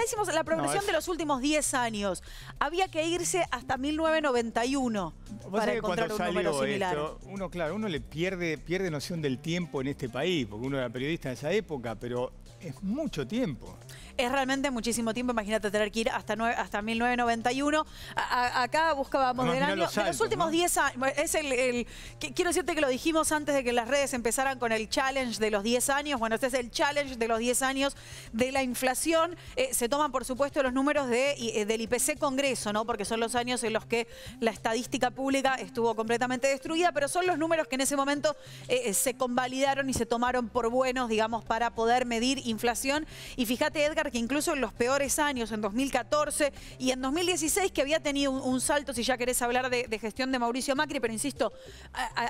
hicimos la progresión de los últimos 10 años. Había que irse hasta 1991 para encontrar un número similar. uno, claro, uno le pierde, pierde noción del tiempo en este país, porque uno era periodista en esa época, pero es mucho tiempo es realmente muchísimo tiempo. Imagínate tener que ir hasta, hasta 1991. acá buscábamos del año. Los los últimos 10 años. Es el, quiero decirte que lo dijimos antes de que las redes empezaran con el challenge de los 10 años. Bueno, este es el challenge de los 10 años de la inflación. Eh, se toman, por supuesto, los números de, eh, del IPC Congreso, ¿no? Porque son los años en los que la estadística pública estuvo completamente destruida, pero son los números que en ese momento eh, se convalidaron y se tomaron por buenos, digamos, para poder medir inflación. Y fíjate, Edgar, que incluso en los peores años, en 2014 y en 2016, que había tenido un, salto, si ya querés hablar de, gestión de Mauricio Macri, pero insisto,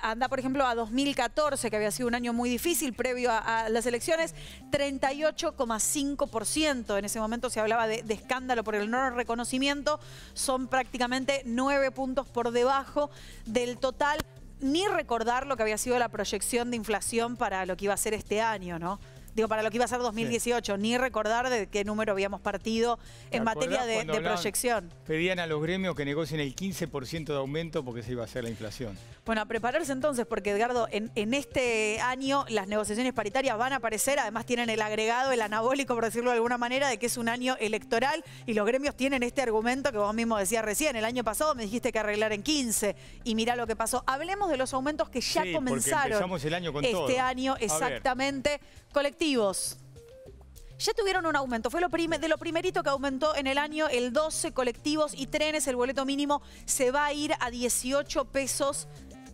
anda por ejemplo a 2014, que había sido un año muy difícil previo a, las elecciones, 38,5%. En ese momento se hablaba de, escándalo por el no reconocimiento, son prácticamente nueve puntos por debajo del total ni recordar lo que había sido la proyección de inflación para lo que iba a ser este año, ¿no? digo, para lo que iba a ser 2018, ni recordar de qué número habíamos partido en materia de, proyección. Pedían a los gremios que negocien el 15% de aumento porque se iba a hacer la inflación. Bueno, a prepararse entonces, porque Edgardo, en, este año las negociaciones paritarias van a aparecer, además tienen el agregado, el anabólico, por decirlo de alguna manera, de que es un año electoral y los gremios tienen este argumento que vos mismo decías recién, el año pasado me dijiste que arreglar en 15 y mirá lo que pasó. Hablemos de los aumentos que ya comenzaron el año este año exactamente colectivo colectivos. Ya tuvieron un aumento, fue de lo primerito que aumentó en el año el 12 colectivos y trenes, el boleto mínimo se va a ir a 18 pesos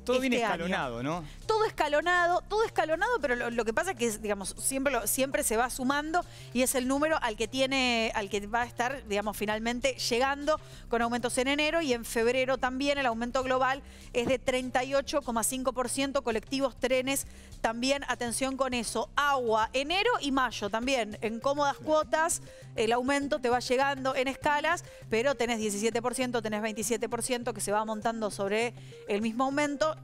todo viene este escalonado, ¿no? Todo escalonado, todo escalonado, pero lo, que pasa es que, digamos, siempre, siempre se va sumando y es el número al que tiene, al que va a estar, digamos, finalmente llegando con aumentos en enero y en febrero también el aumento global es de 38,5%, colectivos, trenes, también, atención con eso, agua, enero y mayo también, en cómodas cuotas, el aumento te va llegando en escalas, pero tenés 17%, tenés 27% que se va montando sobre el mismo aumento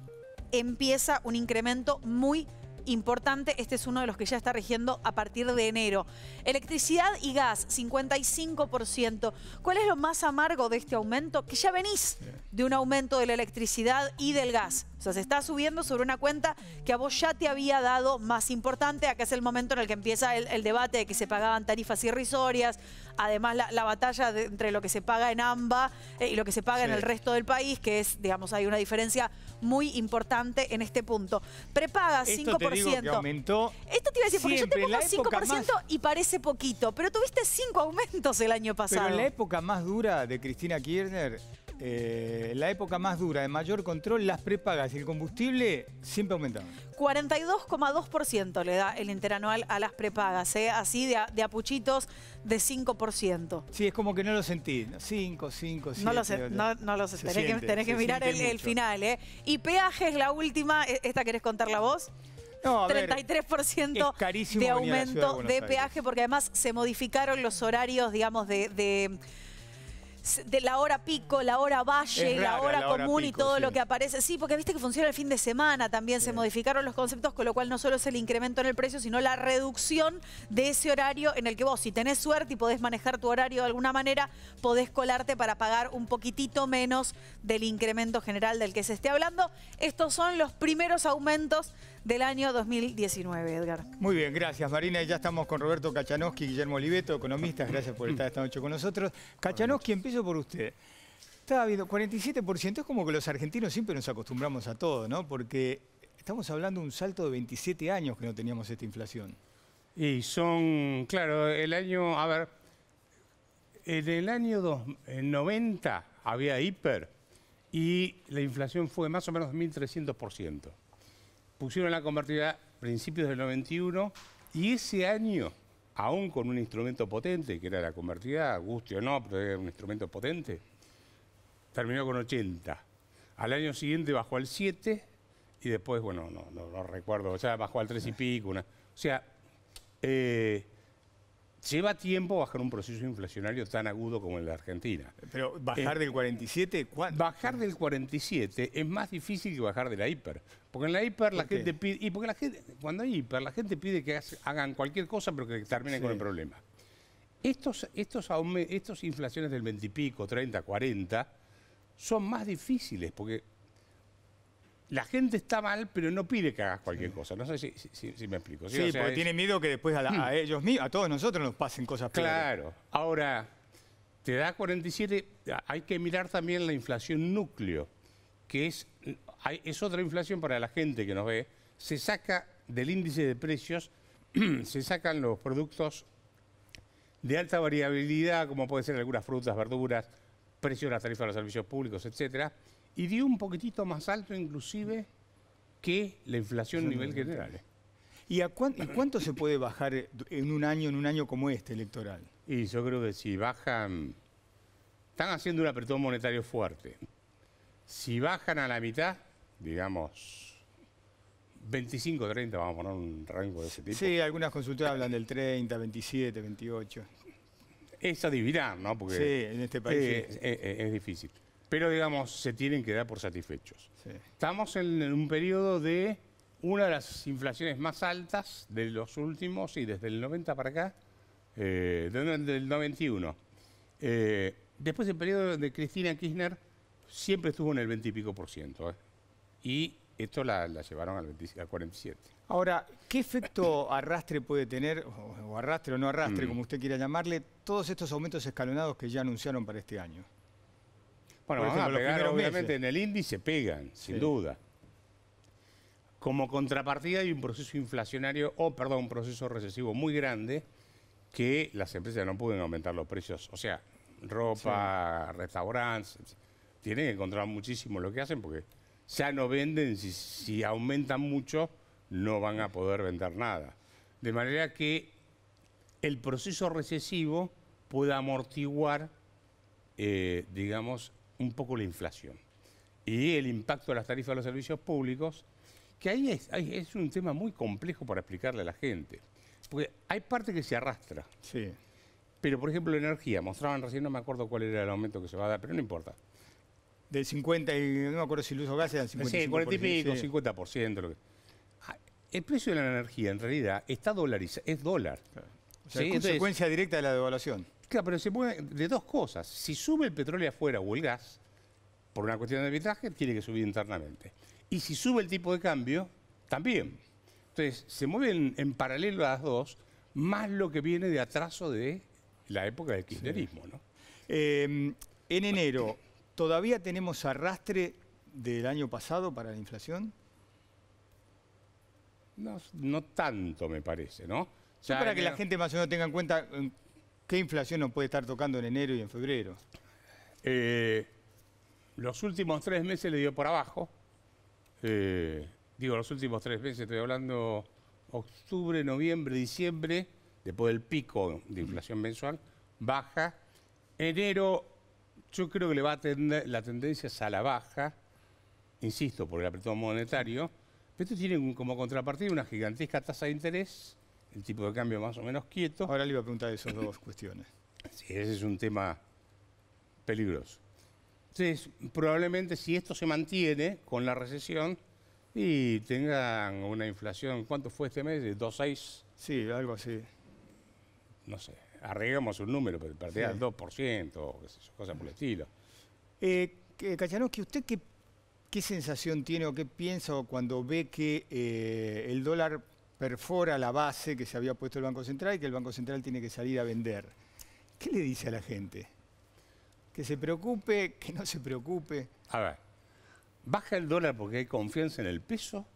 empieza un incremento muy importante. Este es uno de los que ya está regiendo a partir de enero. Electricidad y gas, 55%. ¿Cuál es lo más amargo de este aumento? Que ya venís de un aumento de la electricidad y del gas. O sea, se está subiendo sobre una cuenta que a vos ya te había dado más importante. Acá es el momento en el que empieza el, debate de que se pagaban tarifas irrisorias. Además, la, batalla entre lo que se paga en AMBA eh, y lo que se paga en el resto del país, que es, digamos, hay una diferencia muy importante en este punto. Prepaga Esto 5%. Te Esto te iba a decir, porque yo te pongo 5% y parece poquito, pero tuviste 5 aumentos el año pasado. Pero en la época más dura de Cristina Kirchner eh, la época más dura de mayor control, las prepagas y el combustible siempre aumentaron. 42,2% le da el interanual a las prepagas, ¿eh? así de, de, apuchitos de 5%. Sí, es como que no lo sentí, 5, 5, 5. No lo, sé, no, tenés, que, mirar el, final. ¿eh? Y es la última, ¿E-, ¿esta querés contarla vos? No, 33% ver, de aumento de, peaje porque además se modificaron los horarios, digamos, de de la hora pico, la hora valle, la hora, común y todo lo que aparece. Sí, porque viste que funciona el fin de semana también, se modificaron los conceptos, con lo cual no solo es el incremento en el precio, sino la reducción de ese horario en el que vos, si tenés suerte y podés manejar tu horario de alguna manera, podés colarte para pagar un poquitito menos del incremento general del que se esté hablando. Estos son los primeros aumentos del año 2019, Edgar. Muy bien, gracias Marina. Ya estamos con Roberto y Guillermo Oliveto, economistas. Gracias por mm. estar esta noche con nosotros. Kachanowski, empiezo por usted. Está habido 47% es como que los argentinos siempre nos acostumbramos a todo, ¿no? Porque estamos hablando de un salto de 27 años que no teníamos esta inflación. Y son, claro, el año, a ver, en el año 90 había hiper y la inflación fue más o menos 1.300% pusieron la convertida a principios del 91 y ese año, aún con un instrumento potente, que era la convertida, guste o no, pero era un instrumento potente, terminó con 80. Al año siguiente bajó al 7 y después, bueno, no, no, recuerdo, ya bajó al 3 y pico. Una, o sea, eh, Lleva tiempo bajar un proceso inflacionario tan agudo como el de Argentina. Pero bajar eh, del 47, ¿cuánto? Bajar del 47 es más difícil que bajar de la hiper. Porque en la hiper la gente pide. Y porque la gente, cuando hay hiper, la gente pide que hagan cualquier cosa, pero que terminen con el problema. Estos, estos, estos inflaciones del 20 y pico, 30, 40, son más difíciles, porque la gente está mal, pero no pide que hagas cualquier cosa. No sé si, me explico. Sí, porque tiene miedo que después a, hmm. ellos mismos, a todos nosotros nos pasen cosas peores. Claro. Ahora, te da 47, hay que mirar también la inflación núcleo, que es, otra inflación para la gente que nos ve. Se saca del índice de precios, se sacan los productos de alta variabilidad, como puede ser algunas frutas, verduras, precios de las tarifas de los servicios públicos, etcétera y dio un poquitito más alto inclusive que la inflación a nivel general. ¿Y, a cuánto se puede bajar en un año, en un año como este electoral? Y yo creo que si bajan, están haciendo un apretón monetario fuerte. Si bajan a la mitad, digamos 25, 30, vamos a poner un rango de ese tipo. Sí, algunas consultoras hablan del 30, 27, 28. Es adivinar, ¿no? Porque sí, en este país es difícil pero digamos, se tienen que dar por satisfechos. Estamos en un periodo de una de las inflaciones más altas de los últimos, y desde el 90 para acá, eh, del 91. Eh, después del periodo de Cristina Kirchner, siempre estuvo en el 20 y pico por ciento. Eh, y esto la, llevaron al, 47. Ahora, ¿qué efecto arrastre puede tener, o, arrastre o no arrastre, mm. como usted quiera llamarle, todos estos aumentos escalonados que ya anunciaron para este año? Bueno, obviamente en el índice pegan, sin duda. Como contrapartida hay un proceso inflacionario, o perdón, un proceso recesivo muy grande que las empresas no pueden aumentar los precios. O sea, ropa, restaurantes, tienen que encontrar muchísimo lo que hacen porque ya no venden, si, si aumentan mucho no van a poder vender nada. De manera que el proceso recesivo pueda amortiguar, eh, digamos, un poco la inflación y el impacto de las tarifas de los servicios públicos, que ahí es, un tema muy complejo para explicarle a la gente. Porque hay parte que se arrastra. Sí. Pero, por ejemplo, la energía. Mostraban recién, no me acuerdo cuál era el aumento que se va a dar, pero no importa. Del 50, y, no me acuerdo si el uso gas era 50. Sí, 50%. Ah, el precio de la energía, en realidad, está dolarizado, es dólar. O sea, es consecuencia directa de la devaluación. Claro, pero se mueve de dos cosas. Si sube el petróleo afuera o el gas, por una cuestión de arbitraje, tiene que subir internamente. Y si sube el tipo de cambio, también. Entonces, se mueven en paralelo a las dos, más lo que viene de atraso de la época del kirchnerismo. Em, en enero, ¿todavía tenemos arrastre del año pasado para la inflación? No, tanto, me parece, ¿no? para que la gente más o menos tenga en cuenta em, ¿Qué inflación nos puede estar tocando en enero y en febrero? Eh, los últimos tres meses le dio por abajo. Eh, digo, los últimos tres meses, estoy hablando octubre, noviembre, diciembre, después del pico de inflación mensual, baja. Enero, yo creo que le va a tender, la tendencia es a la baja, insisto, por el apretón monetario. Pero esto tiene como contrapartida una gigantesca tasa de interés el tipo de cambio más o menos quieto. Ahora le iba a preguntar esas dos cuestiones. Sí, ese es un tema peligroso. Entonces, probablemente si esto se mantiene con la recesión y tengan una inflación, ¿cuánto fue este mes? ¿De ¿2,6? Sí, algo así. No sé, arreglamos un número, pero perdía sí. el 2%, o cosas por el estilo. Eh, ¿usted qué, qué, sensación tiene o qué piensa cuando ve que eh, el dólar perfora la base que se había puesto el Banco Central y que el Banco Central tiene que salir a vender. ¿Qué le dice a la gente? Que se preocupe, que no se preocupe. A ver, ¿baja el dólar porque hay confianza en el peso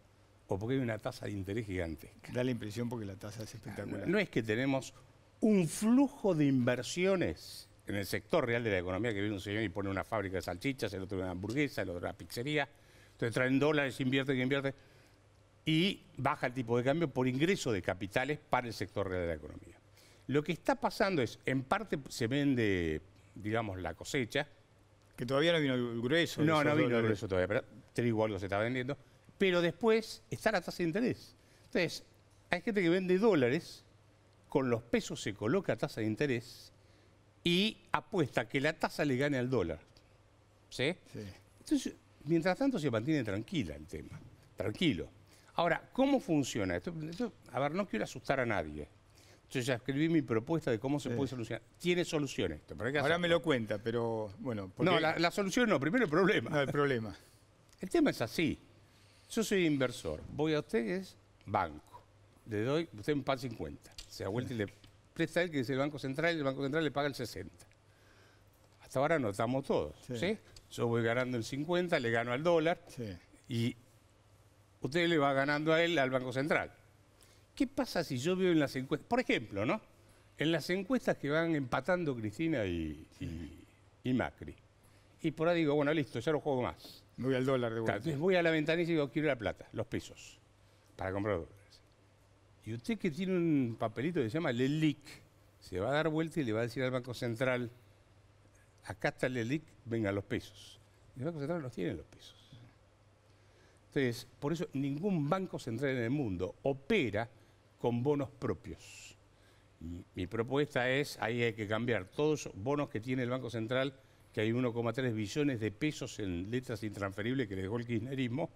o porque hay una tasa de interés gigante. Da la impresión porque la tasa es espectacular. No, no es que tenemos un flujo de inversiones en el sector real de la economía, que viene un señor y pone una fábrica de salchichas, el otro una hamburguesa, el otro una pizzería, entonces traen dólares, invierten, invierten y baja el tipo de cambio por ingreso de capitales para el sector real de la economía. Lo que está pasando es, en parte se vende, digamos, la cosecha. Que todavía no vino el grueso. No, no vino el grueso todavía, pero trigo algo se está vendiendo. Pero después está la tasa de interés. Entonces, hay gente que vende dólares, con los pesos se coloca tasa de interés y apuesta que la tasa le gane al dólar. ¿Sí? sí. Entonces, mientras tanto se mantiene tranquila el tema, tranquilo. Ahora, ¿cómo funciona? Esto, a ver, no quiero asustar a nadie. Yo ya escribí mi propuesta de cómo se puede solucionar. Tiene solución esto. Ahora me lo cuenta, pero bueno. No, la, solución no, primero el problema. el problema. el tema es así. Yo soy inversor, voy a ustedes, banco. Le doy, usted me paga 50. Se da vuelta y le presta el que dice el Banco Central y el Banco Central le paga el 60. Hasta ahora estamos todos. Sí. Yo voy ganando el 50, le gano al dólar. Sí. Y usted le va ganando a él al Banco Central. ¿Qué pasa si yo veo en las encuestas, por ejemplo, ¿no? En las encuestas que van empatando Cristina y, Macri. Y por ahí digo, bueno, listo, ya no juego más. Me voy al dólar de vuelta. entonces voy a la ventanilla y digo, quiero la plata, los pesos, para comprar dólares. Y usted que tiene un papelito que se llama LELIC, se va a dar vuelta y le va a decir al Banco Central, acá está LELIC, vengan los pesos. Y el Banco Central no tiene los pesos por eso ningún banco central en el mundo opera con bonos propios. mi propuesta es, ahí hay que cambiar todos los bonos que tiene el Banco Central, que hay 1,3 billones de pesos en letras intransferibles que le dejó el kirchnerismo,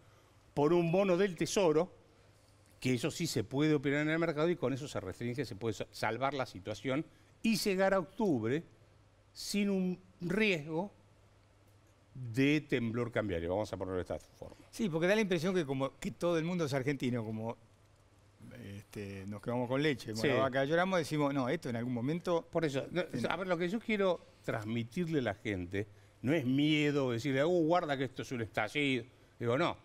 por un bono del Tesoro, que eso sí se puede operar en el mercado y con eso se restringe, se puede salvar la situación y llegar a octubre sin un riesgo de temblor cambiario. Vamos a ponerlo de esta forma. Sí, porque da la impresión que como que todo el mundo es argentino, como este, nos quedamos con leche, sí. la vaca lloramos, decimos, no, esto en algún momento... Por eso, a ver, lo que yo quiero transmitirle a la gente no es miedo, decirle, oh, guarda que esto es un estallido. Digo, no,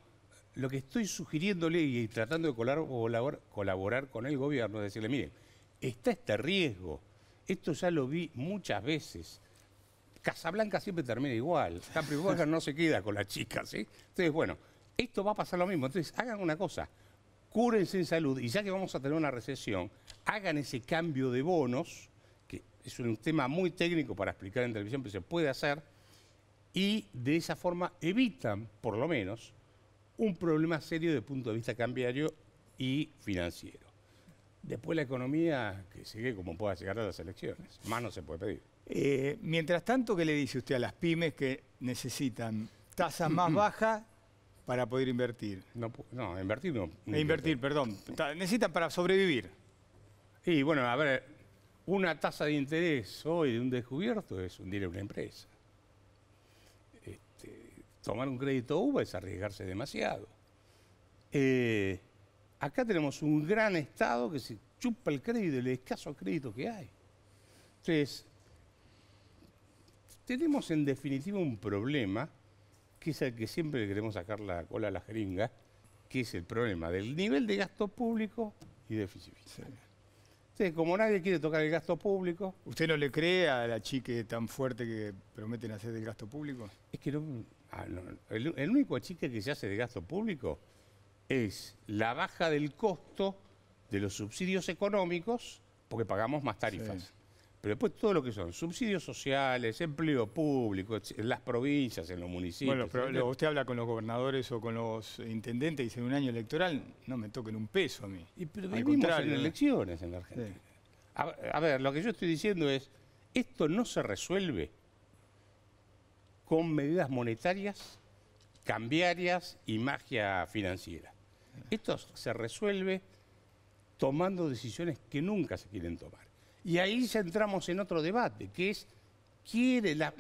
lo que estoy sugiriéndole y tratando de colaborar, con el gobierno es decirle, miren, está este riesgo, esto ya lo vi muchas veces. Casablanca siempre termina igual, Capri no se queda con la chica, ¿sí? Entonces, bueno, esto va a pasar lo mismo. Entonces, hagan una cosa, cúrense en salud y ya que vamos a tener una recesión, hagan ese cambio de bonos, que es un tema muy técnico para explicar en televisión, pero se puede hacer, y de esa forma evitan, por lo menos, un problema serio desde el punto de vista cambiario y financiero. Después la economía que sigue como pueda llegar a las elecciones. Más no se puede pedir. Eh, mientras tanto, ¿qué le dice usted a las pymes que necesitan tasas más bajas para poder invertir. No, no invertir no. Eh, invertir, perdón. Necesitan para sobrevivir. Y bueno, a ver, una tasa de interés hoy de un descubierto es hundir a una empresa. Este, tomar un crédito UBA es arriesgarse demasiado. Eh, acá tenemos un gran Estado que se chupa el crédito, el escaso crédito que hay. Entonces, tenemos en definitiva un problema que es el que siempre queremos sacar la cola a la jeringa, que es el problema del nivel de gasto público y déficit como nadie quiere tocar el gasto público. ¿Usted no le cree a la chique tan fuerte que prometen hacer del gasto público? Es que ah, el, único chique que se hace de gasto público es la baja del costo de los subsidios económicos porque pagamos más tarifas. Pero después todo lo que son subsidios sociales, empleo público, en las provincias, en los municipios. Bueno, pero usted habla con los gobernadores o con los intendentes y en un año electoral no me toquen un peso a mí. Y, pero en elecciones en Argentina. a ver, lo que yo estoy diciendo es, esto no se resuelve con medidas monetarias, cambiarias y magia financiera. Esto se resuelve tomando decisiones que nunca se quieren tomar. Y ahí ya entramos en otro debate, que es, ¿quiere la,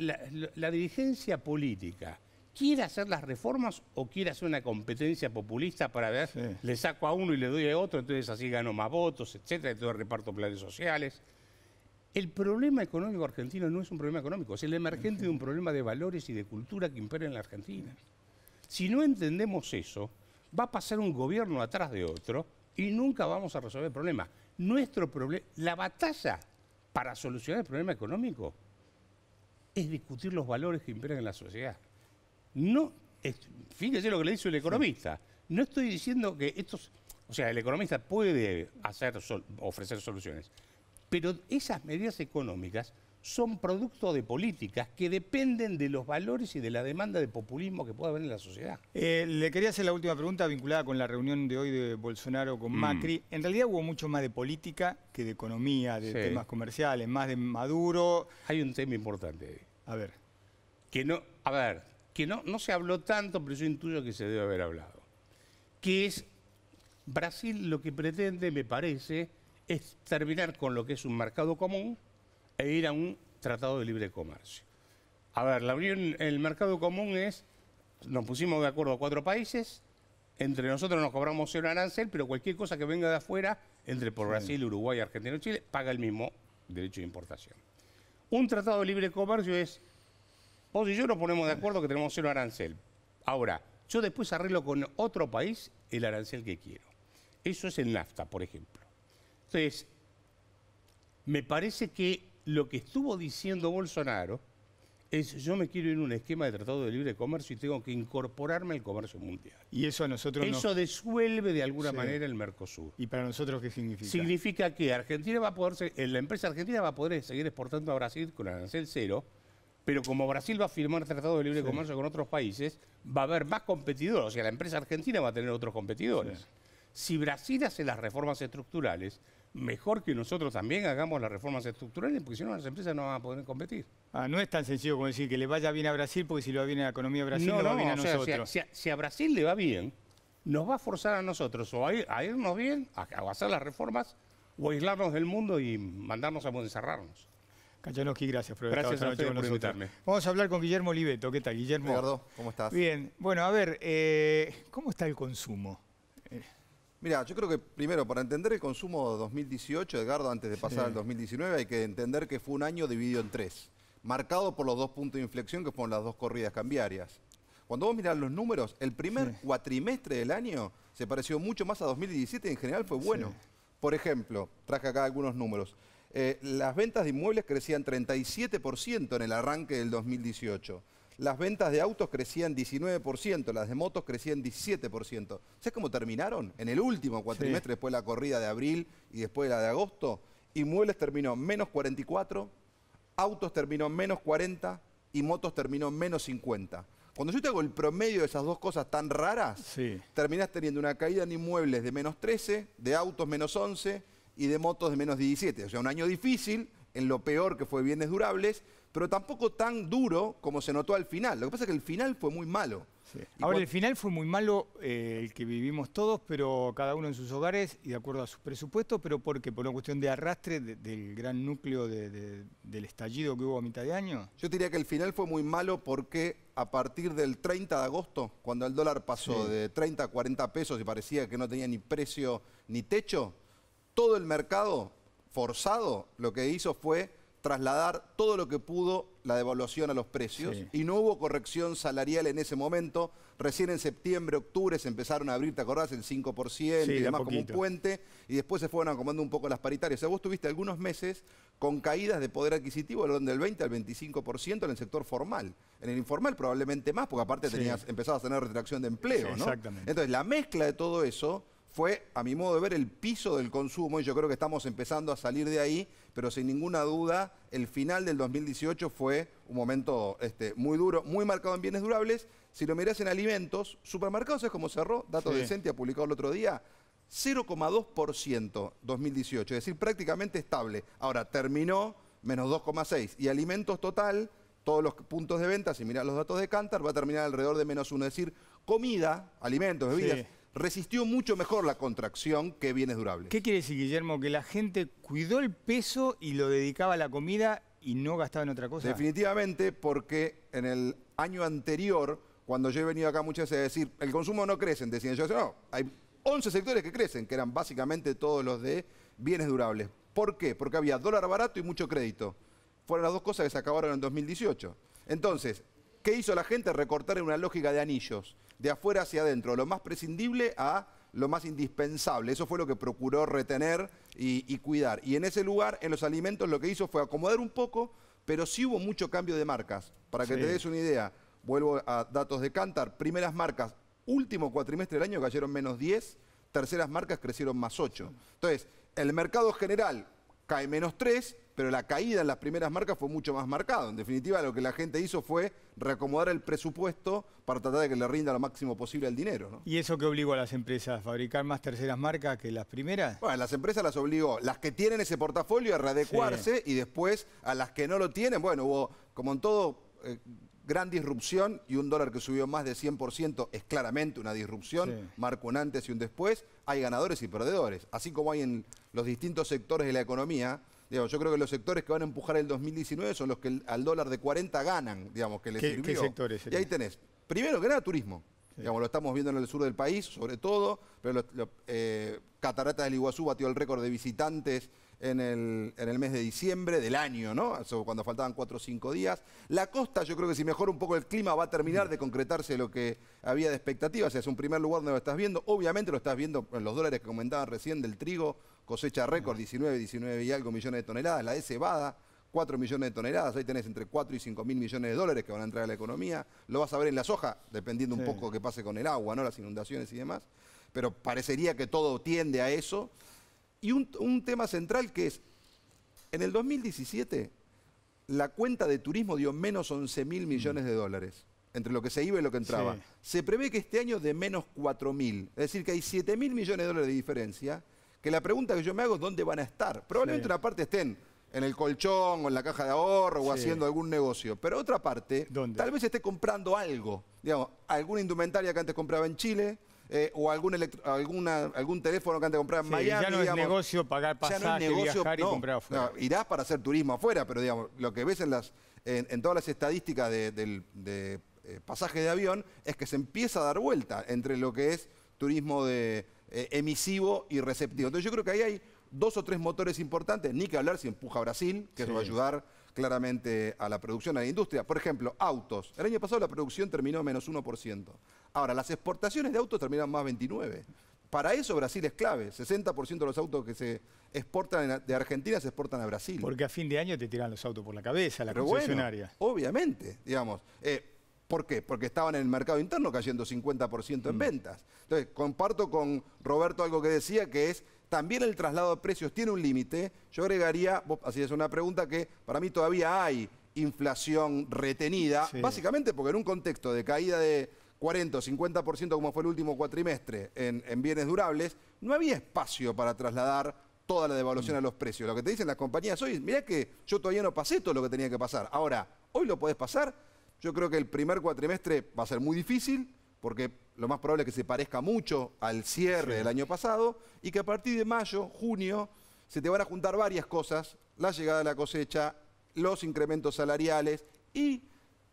dirigencia política quiere hacer las reformas o quiere hacer una competencia populista para ver, le saco a uno y le doy a otro, entonces así gano más votos, etcétera, todo reparto planes sociales? El problema económico argentino no es un problema económico, es el emergente de un problema de valores y de cultura que impera en la Argentina. Si no entendemos eso, va a pasar un gobierno atrás de otro y nunca vamos a resolver el problema. Nuestro problema, la batalla para solucionar el problema económico es discutir los valores que imperan en la sociedad. No, fíjese lo que le dice el economista. No estoy diciendo que estos, o sea, el economista puede hacer ofrecer soluciones, pero esas medidas económicas son producto de políticas que dependen de los valores y de la demanda de populismo que pueda haber en la sociedad. Eh, le quería hacer la última pregunta vinculada con la reunión de hoy de Bolsonaro con mm. Macri. En realidad hubo mucho más de política que de economía, de temas comerciales, más de Maduro. Hay un tema importante A ver. Que no, a ver, que no, no se habló tanto, pero yo intuyo que se debe haber hablado. Que es Brasil lo que pretende, me parece, es terminar con lo que es un mercado común e ir a un tratado de libre comercio. A ver, la unión, el mercado común es, nos pusimos de acuerdo a cuatro países, entre nosotros nos cobramos cero arancel, pero cualquier cosa que venga de afuera, entre por Brasil, Uruguay, Argentina o Chile, paga el mismo derecho de importación. Un tratado de libre comercio es, vos y yo nos ponemos de acuerdo que tenemos cero arancel. Ahora, yo después arreglo con otro país el arancel que quiero. Eso es el NAFTA, por ejemplo. Entonces, me parece que lo que estuvo diciendo Bolsonaro es yo me quiero ir a un esquema de tratado de libre comercio y tengo que incorporarme al comercio mundial. Y eso a nosotros Eso desuelve de alguna manera el Mercosur. ¿Y para nosotros qué significa? Significa que Argentina va a poder, eh, la empresa argentina va a poder seguir exportando a Brasil con arancel cero, pero como Brasil va a firmar tratado de libre comercio con otros países, va a haber más competidores, o sea, la empresa argentina va a tener otros competidores. Si Brasil hace las reformas estructurales, mejor que nosotros también hagamos las reformas estructurales, porque si no las empresas no van a poder competir. Ah, no es tan sencillo como decir que le vaya bien a Brasil, porque si le va bien a la economía de Brasil, no, va bien a nosotros. si, a, Brasil le va bien, nos va a forzar a nosotros o a, irnos bien, a, hacer las reformas, o a aislarnos del mundo y mandarnos a encerrarnos. Cachanoski, gracias Profesor. gracias por Invitarme. Vamos a hablar con Guillermo Oliveto. ¿Qué tal, Guillermo? ¿cómo estás? Bien. Bueno, a ver, eh, ¿cómo está el consumo? Mira, yo creo que primero, para entender el consumo de 2018, Edgardo, antes de pasar al 2019, hay que entender que fue un año dividido en tres, marcado por los dos puntos de inflexión que fueron las dos corridas cambiarias. Cuando vos mirás los números, el primer cuatrimestre del año se pareció mucho más a 2017 y en general fue bueno. Por ejemplo, traje acá algunos números. Eh, las ventas de inmuebles crecían 37% en el arranque del 2018 las ventas de autos crecían 19%, las de motos crecían 17%. ¿Sabes cómo terminaron? En el último cuatrimestre, después de la corrida de abril y después de la de agosto, inmuebles terminó menos 44, autos terminó menos 40 y motos terminó menos 50. Cuando yo te hago el promedio de esas dos cosas tan raras, sí. terminás teniendo una caída en inmuebles de menos 13, de autos menos 11 y de motos de menos 17. O sea, un año difícil, en lo peor que fue bienes durables, pero tampoco tan duro como se notó al final. Lo que pasa es que el final fue muy malo. Ahora, el final fue muy malo eh, el que vivimos todos, pero cada uno en sus hogares y de acuerdo a sus presupuestos, pero porque por una cuestión de arrastre del gran núcleo del estallido que hubo a mitad de año. Yo diría que el final fue muy malo porque a partir del 30 de agosto, cuando el dólar pasó de 30 a 40 pesos y parecía que no tenía ni precio ni techo, todo el mercado forzado lo que hizo fue trasladar todo lo que pudo la devaluación a los precios y no hubo corrección salarial en ese momento. Recién en septiembre, octubre se empezaron a abrir, ¿te acordás? El 5% y demás como un puente y después se fueron acomodando un poco las paritarias. O sea, vos tuviste algunos meses con caídas de poder adquisitivo del 20 al 25% en el sector formal. En el informal probablemente más, porque aparte tenías, empezabas a tener retracción de empleo, ¿no? Exactamente. Entonces, la mezcla de todo eso fue, a mi modo de ver, el piso del consumo y yo creo que estamos empezando a salir de ahí, pero sin ninguna duda el final del 2018 fue un momento este, muy duro, muy marcado en bienes durables. Si lo mirás en alimentos, supermercados es como cerró, dato de decente, ha publicado el otro día, 0,2% 2018, es decir, prácticamente estable. Ahora, terminó menos 2,6% y alimentos total, todos los puntos de venta, si mirás los datos de Cantar, va a terminar alrededor de menos 1, es decir, comida, alimentos, bebidas resistió mucho mejor la contracción que bienes durables. ¿Qué quiere decir, Guillermo? Que la gente cuidó el peso y lo dedicaba a la comida y no gastaba en otra cosa. Definitivamente, porque en el año anterior, cuando yo he venido acá muchas veces a decir, el consumo no crece en decía no, hay 11 sectores que crecen, que eran básicamente todos los de bienes durables. ¿Por qué? Porque había dólar barato y mucho crédito. Fueron las dos cosas que se acabaron en 2018. Entonces, ¿qué hizo la gente? Recortar en una lógica de anillos de afuera hacia adentro, lo más prescindible a lo más indispensable. Eso fue lo que procuró retener y, cuidar. Y en ese lugar, en los alimentos, lo que hizo fue acomodar un poco, pero sí hubo mucho cambio de marcas. Para que te des una idea, vuelvo a datos de Cantar, primeras marcas, último cuatrimestre del año cayeron menos 10, terceras marcas crecieron más 8. Entonces, el mercado general cae menos 3, pero la caída en las primeras marcas fue mucho más marcada. En definitiva, lo que la gente hizo fue reacomodar el presupuesto para tratar de que le rinda lo máximo posible el dinero. ¿Y eso qué obligó a las empresas? ¿A fabricar más terceras marcas que las primeras? Bueno, las empresas las obligó, las que tienen ese portafolio, a readecuarse y después a las que no lo tienen, bueno, hubo, como en todo... Eh, gran disrupción y un dólar que subió más de 100% es claramente una disrupción, marco un antes y un después, hay ganadores y perdedores, así como hay en los distintos sectores de la economía yo creo que los sectores que van a empujar el 2019 son los que al dólar de 40 ganan, digamos, que les sirvió. ¿Qué sectores? Y ahí tenés, primero que era turismo. Digamos, lo estamos viendo en el sur del país, sobre todo, pero eh, Cataratas del Iguazú batió el récord de visitantes en el, mes de diciembre del año, ¿no? cuando faltaban 4 o 5 días. La costa, yo creo que si mejora un poco el clima, va a terminar de concretarse lo que había de expectativas. O es un primer lugar donde lo estás viendo. Obviamente lo estás viendo en los dólares que comentaban recién del trigo, cosecha récord, 19, 19 y algo millones de toneladas, la de cebada, 4 millones de toneladas, ahí tenés entre 4 y 5 mil millones de dólares que van a entrar a la economía, lo vas a ver en la soja, dependiendo un poco que pase con el agua, ¿no? las inundaciones y demás, pero parecería que todo tiende a eso. Y un, tema central que es, en el 2017 la cuenta de turismo dio menos 11 mil mm. millones de dólares entre lo que se iba y lo que entraba. Se prevé que este año de menos 4 mil, es decir, que hay 7 mil millones de dólares de diferencia que la pregunta que yo me hago es dónde van a estar. Probablemente una parte estén en el colchón o en la caja de ahorro o haciendo algún negocio, pero otra parte tal vez esté comprando algo, digamos, alguna indumentaria que antes compraba en Chile, eh, o algún alguna, algún teléfono que antes compraba en Miami. Ya no es negocio pagar pasajes, viajar y comprar afuera. irás para hacer turismo afuera, pero digamos, lo que ves en las en, todas las estadísticas de, eh, pasaje de avión es que se empieza a dar vuelta entre lo que es turismo de eh, emisivo y receptivo. Entonces yo creo que ahí hay dos o tres motores importantes, ni que hablar si empuja a Brasil, que eso va a ayudar claramente a la producción, a la industria. Por ejemplo, autos. El año pasado la producción terminó menos 1%. Ahora, las exportaciones de autos terminan más 29%. Para eso Brasil es clave. 60% de los autos que se exportan de Argentina se exportan a Brasil. Porque a fin de año te tiran los autos por la cabeza, la concesionaria. obviamente, digamos. Eh, ¿Por qué? Porque estaban en el mercado interno cayendo 50% en mm. ventas. Entonces, comparto con Roberto algo que decía, que es también el traslado de precios tiene un límite. Yo agregaría, así es una pregunta que para mí todavía hay inflación retenida, básicamente porque en un contexto de caída de 40 o 50% como fue el último cuatrimestre en, bienes durables, no había espacio para trasladar toda la devaluación mm. a los precios. Lo que te dicen las compañías hoy, mirá que yo todavía no pasé todo lo que tenía que pasar. Ahora, hoy lo podés pasar yo creo que el primer cuatrimestre va a ser muy difícil, porque lo más probable es que se parezca mucho al cierre del año pasado, y que a partir de mayo, junio, se te van a juntar varias cosas, la llegada de la cosecha, los incrementos salariales y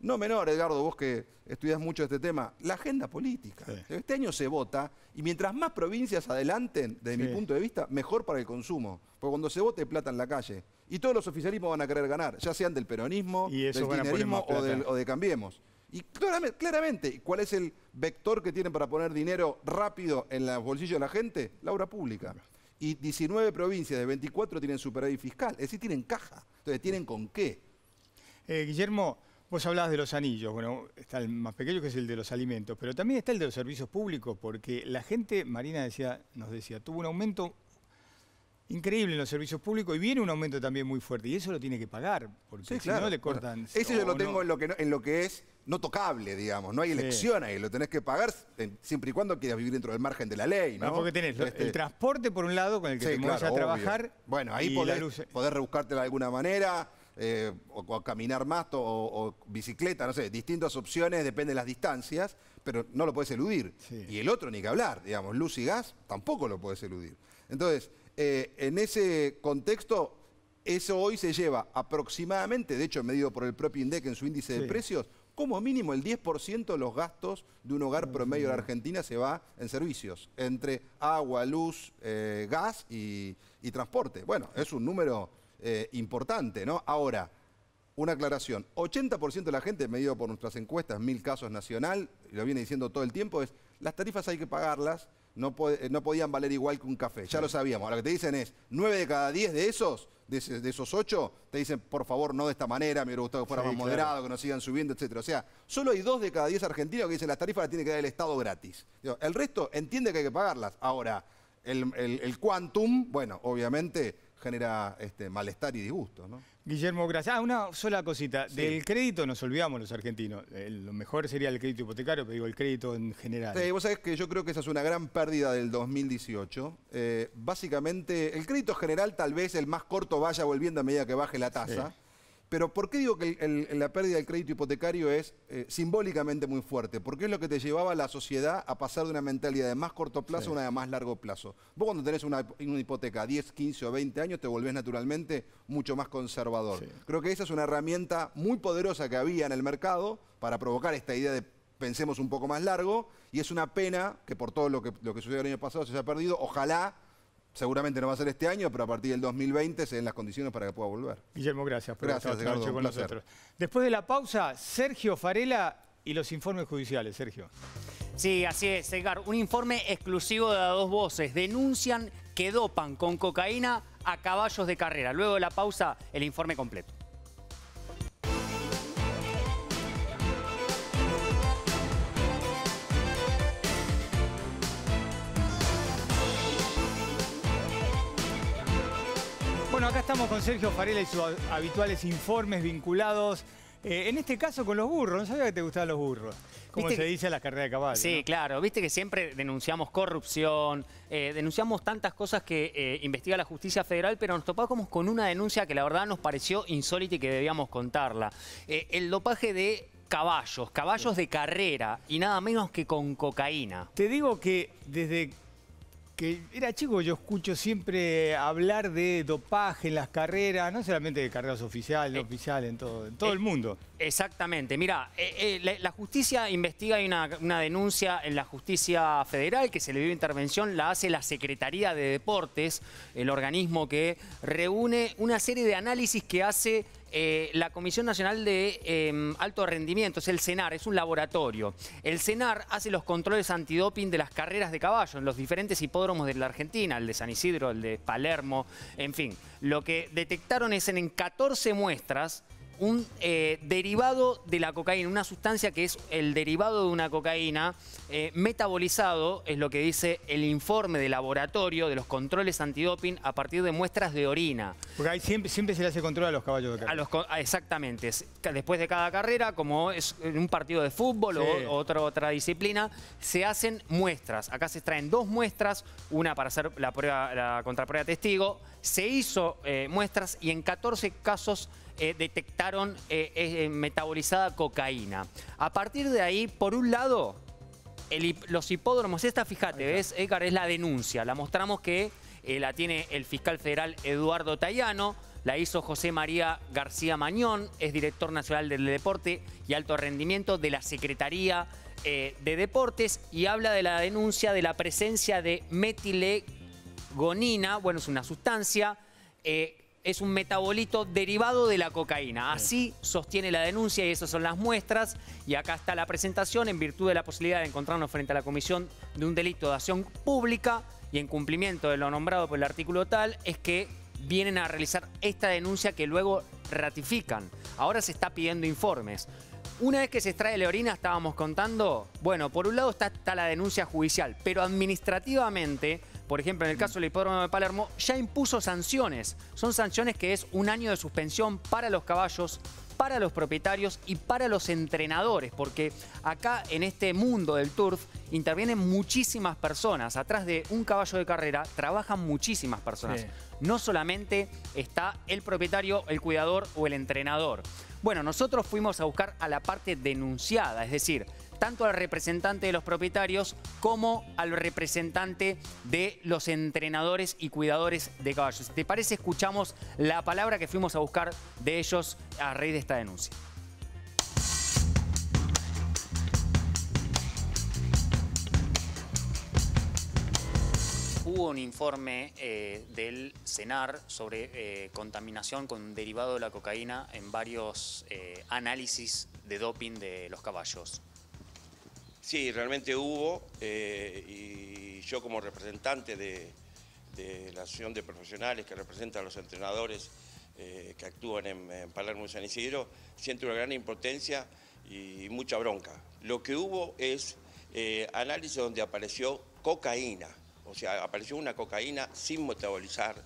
no menor, Edgardo, vos que estudias mucho este tema, la agenda política. Este año se vota y mientras más provincias adelanten, desde mi punto de vista, mejor para el consumo. Porque cuando se vote, plata en la calle. Y todos los oficialismos van a querer ganar, ya sean del peronismo, del kirchnerismo o, de Cambiemos. Y claramente, ¿cuál es el vector que tienen para poner dinero rápido en los bolsillos de la gente? La obra pública. Y 19 provincias de 24 tienen superávit fiscal, es decir, tienen caja. Entonces, ¿tienen con qué? Eh, Guillermo, Vos hablabas de los anillos, bueno, está el más pequeño que es el de los alimentos, pero también está el de los servicios públicos, porque la gente, Marina decía, nos decía, tuvo un aumento increíble en los servicios públicos y viene un aumento también muy fuerte y eso lo tiene que pagar porque si no le cortan Eso yo lo tengo en lo que en lo que es no tocable digamos no hay elección ahí lo tenés que pagar eh, siempre y cuando quieras vivir dentro del margen de la ley no, porque tenés este el transporte por un lado con el que te vas a trabajar bueno ahí podés, eh. rebuscarte de alguna manera eh, o, caminar más o, bicicleta, no sé, distintas opciones, depende de las distancias, pero no lo puedes eludir. Y el otro ni que hablar, digamos, luz y gas tampoco lo puedes eludir. Entonces, eh, en ese contexto, eso hoy se lleva aproximadamente, de hecho medido por el propio INDEC en su índice de precios, como mínimo el 10% de los gastos de un hogar promedio de Argentina se va en servicios, entre agua, luz, eh, gas y, transporte. Bueno, es un número eh, importante, ¿no? Ahora, una aclaración, 80% de la gente, medido por nuestras encuestas, mil casos nacional, lo viene diciendo todo el tiempo, es las tarifas hay que pagarlas, no, podían valer igual que un café, ya lo sabíamos. Ahora lo que te dicen es, 9 de cada 10 de esos, de, esos 8, te dicen, por favor, no de esta manera, me hubiera gustado que fuera más moderado, que no sigan subiendo, etc. O sea, solo hay 2 de cada 10 argentinos que dicen, las tarifas las tiene que dar el Estado gratis. El resto entiende que hay que pagarlas. Ahora, el, el quantum, bueno, obviamente genera este, malestar y disgusto. ¿no? Guillermo, gracias. Ah, una sola cosita. Del crédito nos olvidamos los argentinos. lo mejor sería el crédito hipotecario, pero digo, el crédito en general. Sí, vos sabés que yo creo que esa es una gran pérdida del 2018. Eh, básicamente, el crédito general tal vez el más corto vaya volviendo a medida que baje la tasa. Pero ¿por qué digo que la pérdida del crédito hipotecario es eh, simbólicamente muy fuerte? Porque es lo que te llevaba a la sociedad a pasar de una mentalidad de más corto plazo a una de más largo plazo. Vos cuando tenés una, hipoteca hipoteca 10, 15 o 20 años te volvés naturalmente mucho más conservador. Creo que esa es una herramienta muy poderosa que había en el mercado para provocar esta idea de pensemos un poco más largo y es una pena que por todo lo que, lo que sucedió el año pasado se haya perdido. Ojalá seguramente no va a ser este año, pero a partir del 2020 se den las condiciones para que pueda volver. Guillermo, gracias por gracias, estar con nosotros. Después de la pausa, Sergio Farela y los informes judiciales, Sergio. Sí, así es, Edgar. Un informe exclusivo de dos voces. Denuncian que dopan con cocaína a caballos de carrera. Luego de la pausa, el informe completo. acá estamos con Sergio Farela y sus habituales informes vinculados, eh, en este caso con los burros. No sabía que te gustaban los burros. Como se dice en las carreras de caballo. Sí, claro. Viste que siempre denunciamos corrupción, eh, denunciamos tantas cosas que eh, investiga la justicia federal, pero nos topamos con una denuncia que la verdad nos pareció insólita y que debíamos contarla. el dopaje de caballos, caballos de carrera y nada menos que con cocaína. Te digo que desde que era chico, yo escucho siempre hablar de dopaje en las carreras, no solamente de carreras oficiales, no eh, oficiales, en todo, en todo eh, el mundo. Exactamente, mira, eh, la, justicia investiga, hay una, una, denuncia en la justicia federal que se le dio intervención, la hace la Secretaría de Deportes, el organismo que reúne una serie de análisis que hace eh, la Comisión Nacional de em, Alto Rendimiento, es el CENAR, es un laboratorio. El CENAR hace los controles antidoping de las carreras de caballo en los diferentes hipódromos de la Argentina, el de San Isidro, el de Palermo, en fin. Lo que detectaron es en 14 muestras un eh, derivado de la cocaína, una sustancia que es el derivado de una cocaína, eh, metabolizado, es lo que dice el informe de laboratorio de los controles antidoping a partir de muestras de orina. Porque ahí siempre, siempre se le hace control a los caballos de carrera. Ah, exactamente, después de cada carrera, como es un partido de fútbol o otra, otra disciplina, se hacen muestras. Acá se extraen dos muestras, una para hacer la, prueba, la contraprueba testigo, se hizo eh, muestras y en 14 casos eh, detectaron eh, eh, metabolizada cocaína. A partir de ahí, por un lado, los hipódromos, esta fíjate, ¿ves? Edgar, es la denuncia. La mostramos que la tiene el fiscal federal Eduardo Tayano. La hizo José María García Mañón, es director nacional del deporte y alto rendimiento de la Secretaría de Deportes y habla de la denuncia de la presencia de metilegonina, bueno, es una sustancia es un metabolito derivado de la cocaína. Así sostiene la denuncia y esas son las muestras. Y acá está la presentación en virtud de la posibilidad de encontrarnos frente a la comisión de un delito de acción pública y en cumplimiento de lo nombrado por el artículo tal, es que vienen a realizar esta denuncia que luego ratifican. Ahora se está pidiendo informes. Una vez que se extrae la orina, estábamos contando, bueno, por un lado está, está la denuncia judicial, pero administrativamente por ejemplo, en el caso del hipódromo de Palermo, ya impuso sanciones. Son sanciones que es un año de suspensión para los caballos, para los propietarios y para los entrenadores, porque acá en este mundo del turf intervienen muchísimas personas. Atrás de un caballo de carrera trabajan muchísimas personas. No solamente está el propietario, el cuidador o el entrenador. Bueno, nosotros fuimos a buscar a la parte denunciada, es decir, tanto al representante de los propietarios como al representante de los entrenadores y cuidadores de caballos. te parece, escuchamos la palabra que fuimos a buscar de ellos a raíz de esta denuncia. hubo un informe eh, del CENAR sobre eh, contaminación con derivado de la cocaína en varios eh, análisis de doping de los caballos. Sí, realmente hubo eh, y yo como representante de, la Asociación de Profesionales que representa a los entrenadores eh, que actúan en, Palermo y San Isidro, siento una gran impotencia y mucha bronca. Lo que hubo es eh, análisis donde apareció cocaína, o sea, apareció una cocaína sin metabolizar.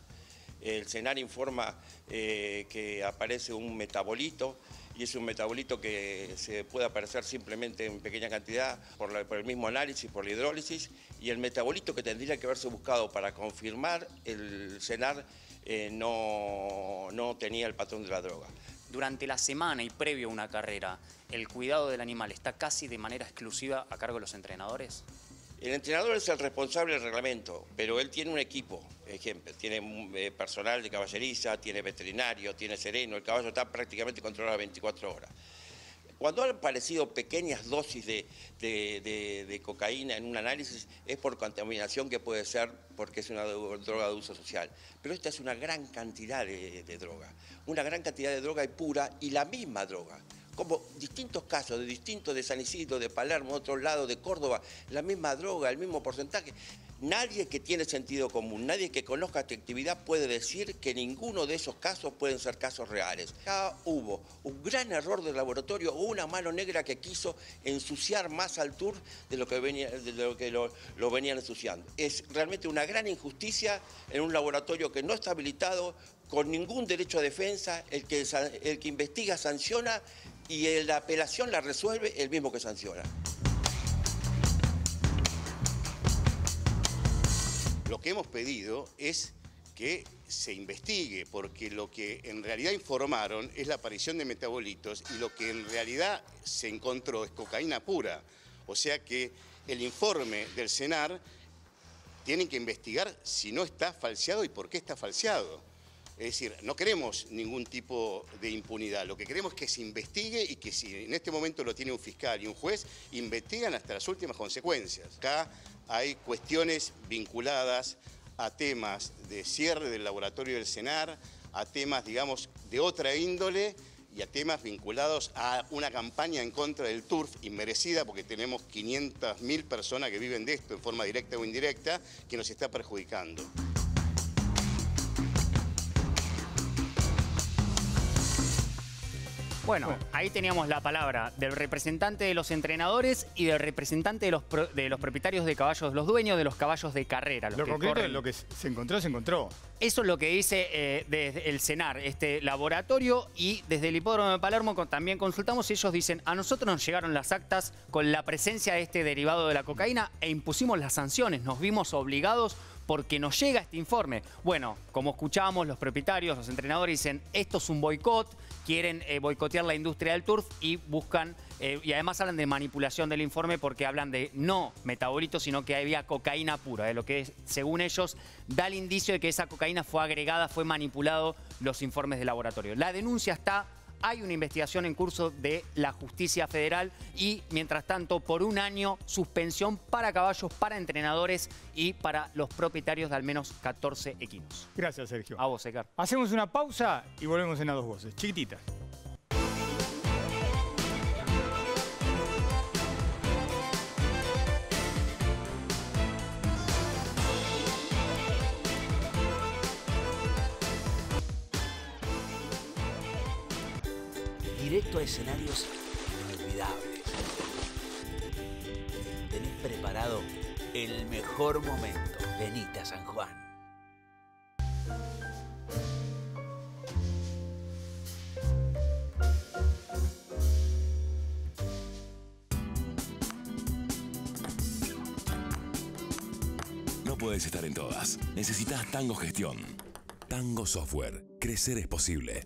El CENAR informa que aparece un metabolito y es un metabolito que se puede aparecer simplemente en pequeña cantidad por, el mismo análisis, por la hidrólisis, y el metabolito que tendría que haberse buscado para confirmar el cenar eh, no, no tenía el patrón de la droga. Durante la semana y previo a una carrera, ¿el cuidado del animal está casi de manera exclusiva a cargo de los entrenadores? El entrenador es el responsable del reglamento, pero él tiene un equipo, ejemplo, tiene eh, personal de caballeriza, tiene veterinario, tiene sereno, el caballo está prácticamente controlado 24 horas. Cuando han aparecido pequeñas dosis de, de, cocaína en un análisis es por contaminación que puede ser porque es una droga de uso social. Pero esta es una gran cantidad de, droga, una gran cantidad de droga y pura y la misma droga como distintos casos de distintos de San Isidro, de Palermo, de otro lado, de Córdoba, la misma droga, el mismo porcentaje. Nadie que tiene sentido común, nadie que conozca esta actividad puede decir que ninguno de esos casos pueden ser casos reales. Acá hubo un gran error del laboratorio o una mano negra que quiso ensuciar más al tour de lo que, venía, de lo, que venían ensuciando. Es realmente una gran injusticia en un laboratorio que no está habilitado con ningún derecho a defensa, el que, el que investiga sanciona y la apelación la resuelve el mismo que sanciona. Lo que hemos pedido es que se investigue, porque lo que en realidad informaron es la aparición de metabolitos y lo que en realidad se encontró es cocaína pura. O sea que el informe del Senar tienen que investigar si no está falseado y por qué está falseado. Es decir, no queremos ningún tipo de impunidad, lo que queremos es que se investigue y que si en este momento lo tiene un fiscal y un juez, investigan hasta las últimas consecuencias. Acá hay cuestiones vinculadas a temas de cierre del laboratorio del CENAR, a temas, digamos, de otra índole y a temas vinculados a una campaña en contra del turf inmerecida, porque tenemos 500.000 personas que viven de esto en forma directa o indirecta, que nos está perjudicando. Bueno, ahí teníamos la palabra del representante de los entrenadores y del representante de los, de propietarios de caballos, los dueños de los caballos de carrera. lo que lo que se encontró, se encontró. Eso es lo que dice eh, el CENAR, este laboratorio, y desde el hipódromo de Palermo también consultamos y ellos dicen, a nosotros nos llegaron las actas con la presencia de este derivado de la cocaína e impusimos las sanciones, nos vimos obligados porque nos llega este informe. Bueno, como escuchamos, los propietarios, los entrenadores dicen, esto es un boicot, quieren eh, boicotear la industria del turf y buscan, eh, y además hablan de manipulación del informe porque hablan de no metabolitos, sino que había cocaína pura, de lo que según ellos da el indicio de que esa cocaína fue agregada, fue manipulado los informes de laboratorio. La denuncia está hay una investigación en curso de la justicia federal y, mientras tanto, por un año, suspensión para caballos, para entrenadores y para los propietarios de al menos 14 equinos. Gracias, Sergio. A vos, Hacemos una pausa y volvemos en a dos voces. Chiquititas. escenarios inolvidables. Tenés preparado el mejor momento. Venite a San Juan. No puedes estar en todas. Necesitas Tango Gestión. Tango Software. Crecer es posible.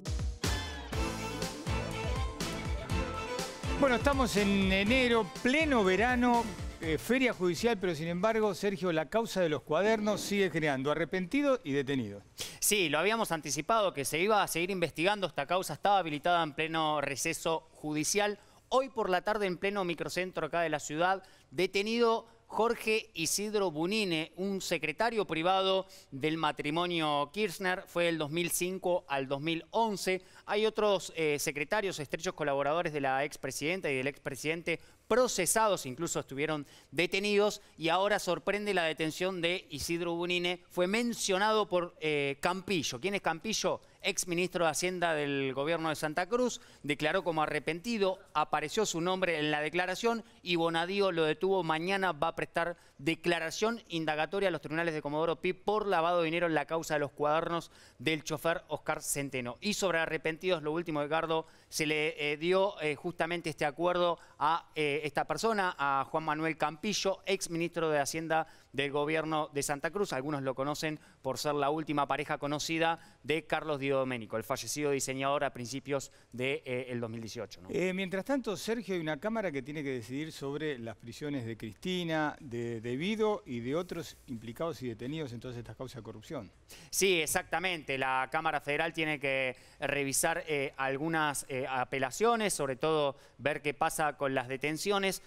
Bueno, estamos en enero, pleno verano, eh, feria judicial, pero sin embargo, Sergio, la causa de los cuadernos sigue creando arrepentido y detenido. Sí, lo habíamos anticipado que se iba a seguir investigando, esta causa estaba habilitada en pleno receso judicial. Hoy por la tarde, en pleno microcentro acá de la ciudad, detenido Jorge Isidro Bunine, un secretario privado del matrimonio Kirchner, fue del 2005 al 2011. Hay otros eh, secretarios, estrechos colaboradores de la expresidenta y del expresidente procesados, incluso estuvieron detenidos y ahora sorprende la detención de Isidro Bunine. Fue mencionado por eh, Campillo. ¿Quién es Campillo? ex ministro de Hacienda del gobierno de Santa Cruz, declaró como arrepentido, apareció su nombre en la declaración y Bonadío lo detuvo. Mañana va a prestar declaración indagatoria a los tribunales de Comodoro Pi por lavado de dinero en la causa de los cuadernos del chofer Oscar Centeno. Y sobre arrepentidos, lo último, Edgardo, se le eh, dio eh, justamente este acuerdo a eh, esta persona, a Juan Manuel Campillo, ex ministro de Hacienda del gobierno de Santa Cruz. Algunos lo conocen por ser la última pareja conocida de Carlos Diodoménico, el fallecido diseñador a principios del de, eh, el 2018. Eh, mientras tanto, Sergio, hay una Cámara que tiene que decidir sobre las prisiones de Cristina, de, Devido y de otros implicados y detenidos en todas estas causas de corrupción. Sí, exactamente. La Cámara Federal tiene que revisar eh, algunas apelaciones, sobre todo ver qué pasa con las detenciones.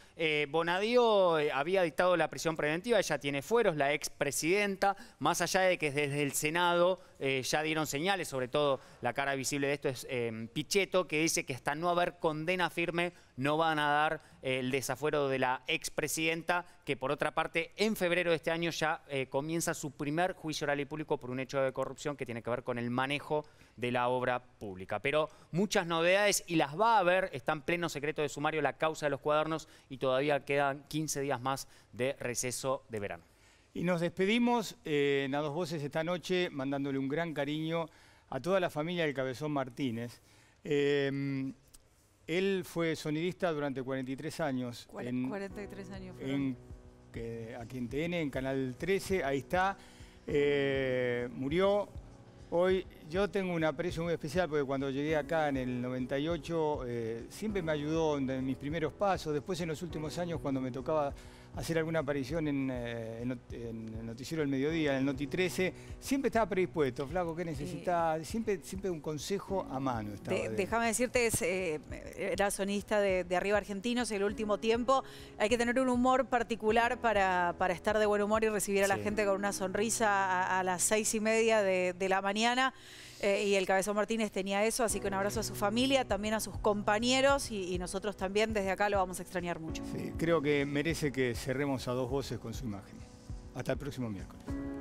Bonadío había dictado la prisión preventiva, ella tiene Fueros, la expresidenta, más allá de que desde el Senado eh, ya dieron señales, sobre todo la cara visible de esto es eh, Pichetto, que dice que hasta no haber condena firme no van a dar eh, el desafuero de la expresidenta, que por otra parte en febrero de este año ya comienza su primer juicio oral y público por un hecho de corrupción que tiene que ver con el manejo de la obra pública. Pero muchas novedades y las va a haber, está en pleno secreto de sumario la causa de los cuadernos y todavía quedan 15 días más de receso de verano. Y nos despedimos eh, en A Dos Voces esta noche, mandándole un gran cariño a toda la familia del Cabezón Martínez. Em, él fue sonidista durante 43 años. 43 años. En, que, aquí en TN, en Canal 13, ahí está. Eh, murió Hoy yo tengo un aprecio muy especial porque cuando llegué acá en el 98 eh, siempre me ayudó en mis primeros pasos, después en los últimos años cuando me tocaba hacer alguna aparición eh, en, el Noticiero del Mediodía, en el Noti 13. Siempre estaba predispuesto, Flaco, ¿qué necesitaba? Siempre, siempre un consejo a mano. déjame decirte, es, eh, era sonista de, Arriba Argentinos el último tiempo. Hay que tener un humor particular para, para estar de buen humor y recibir a la gente con una sonrisa a, las seis y media de la mañana. Eh, y el Cabezón Martínez tenía eso, así que un abrazo a su familia, también a sus compañeros y, nosotros también desde acá lo vamos a extrañar mucho. creo que merece que cerremos a dos voces con su imagen. Hasta el próximo miércoles.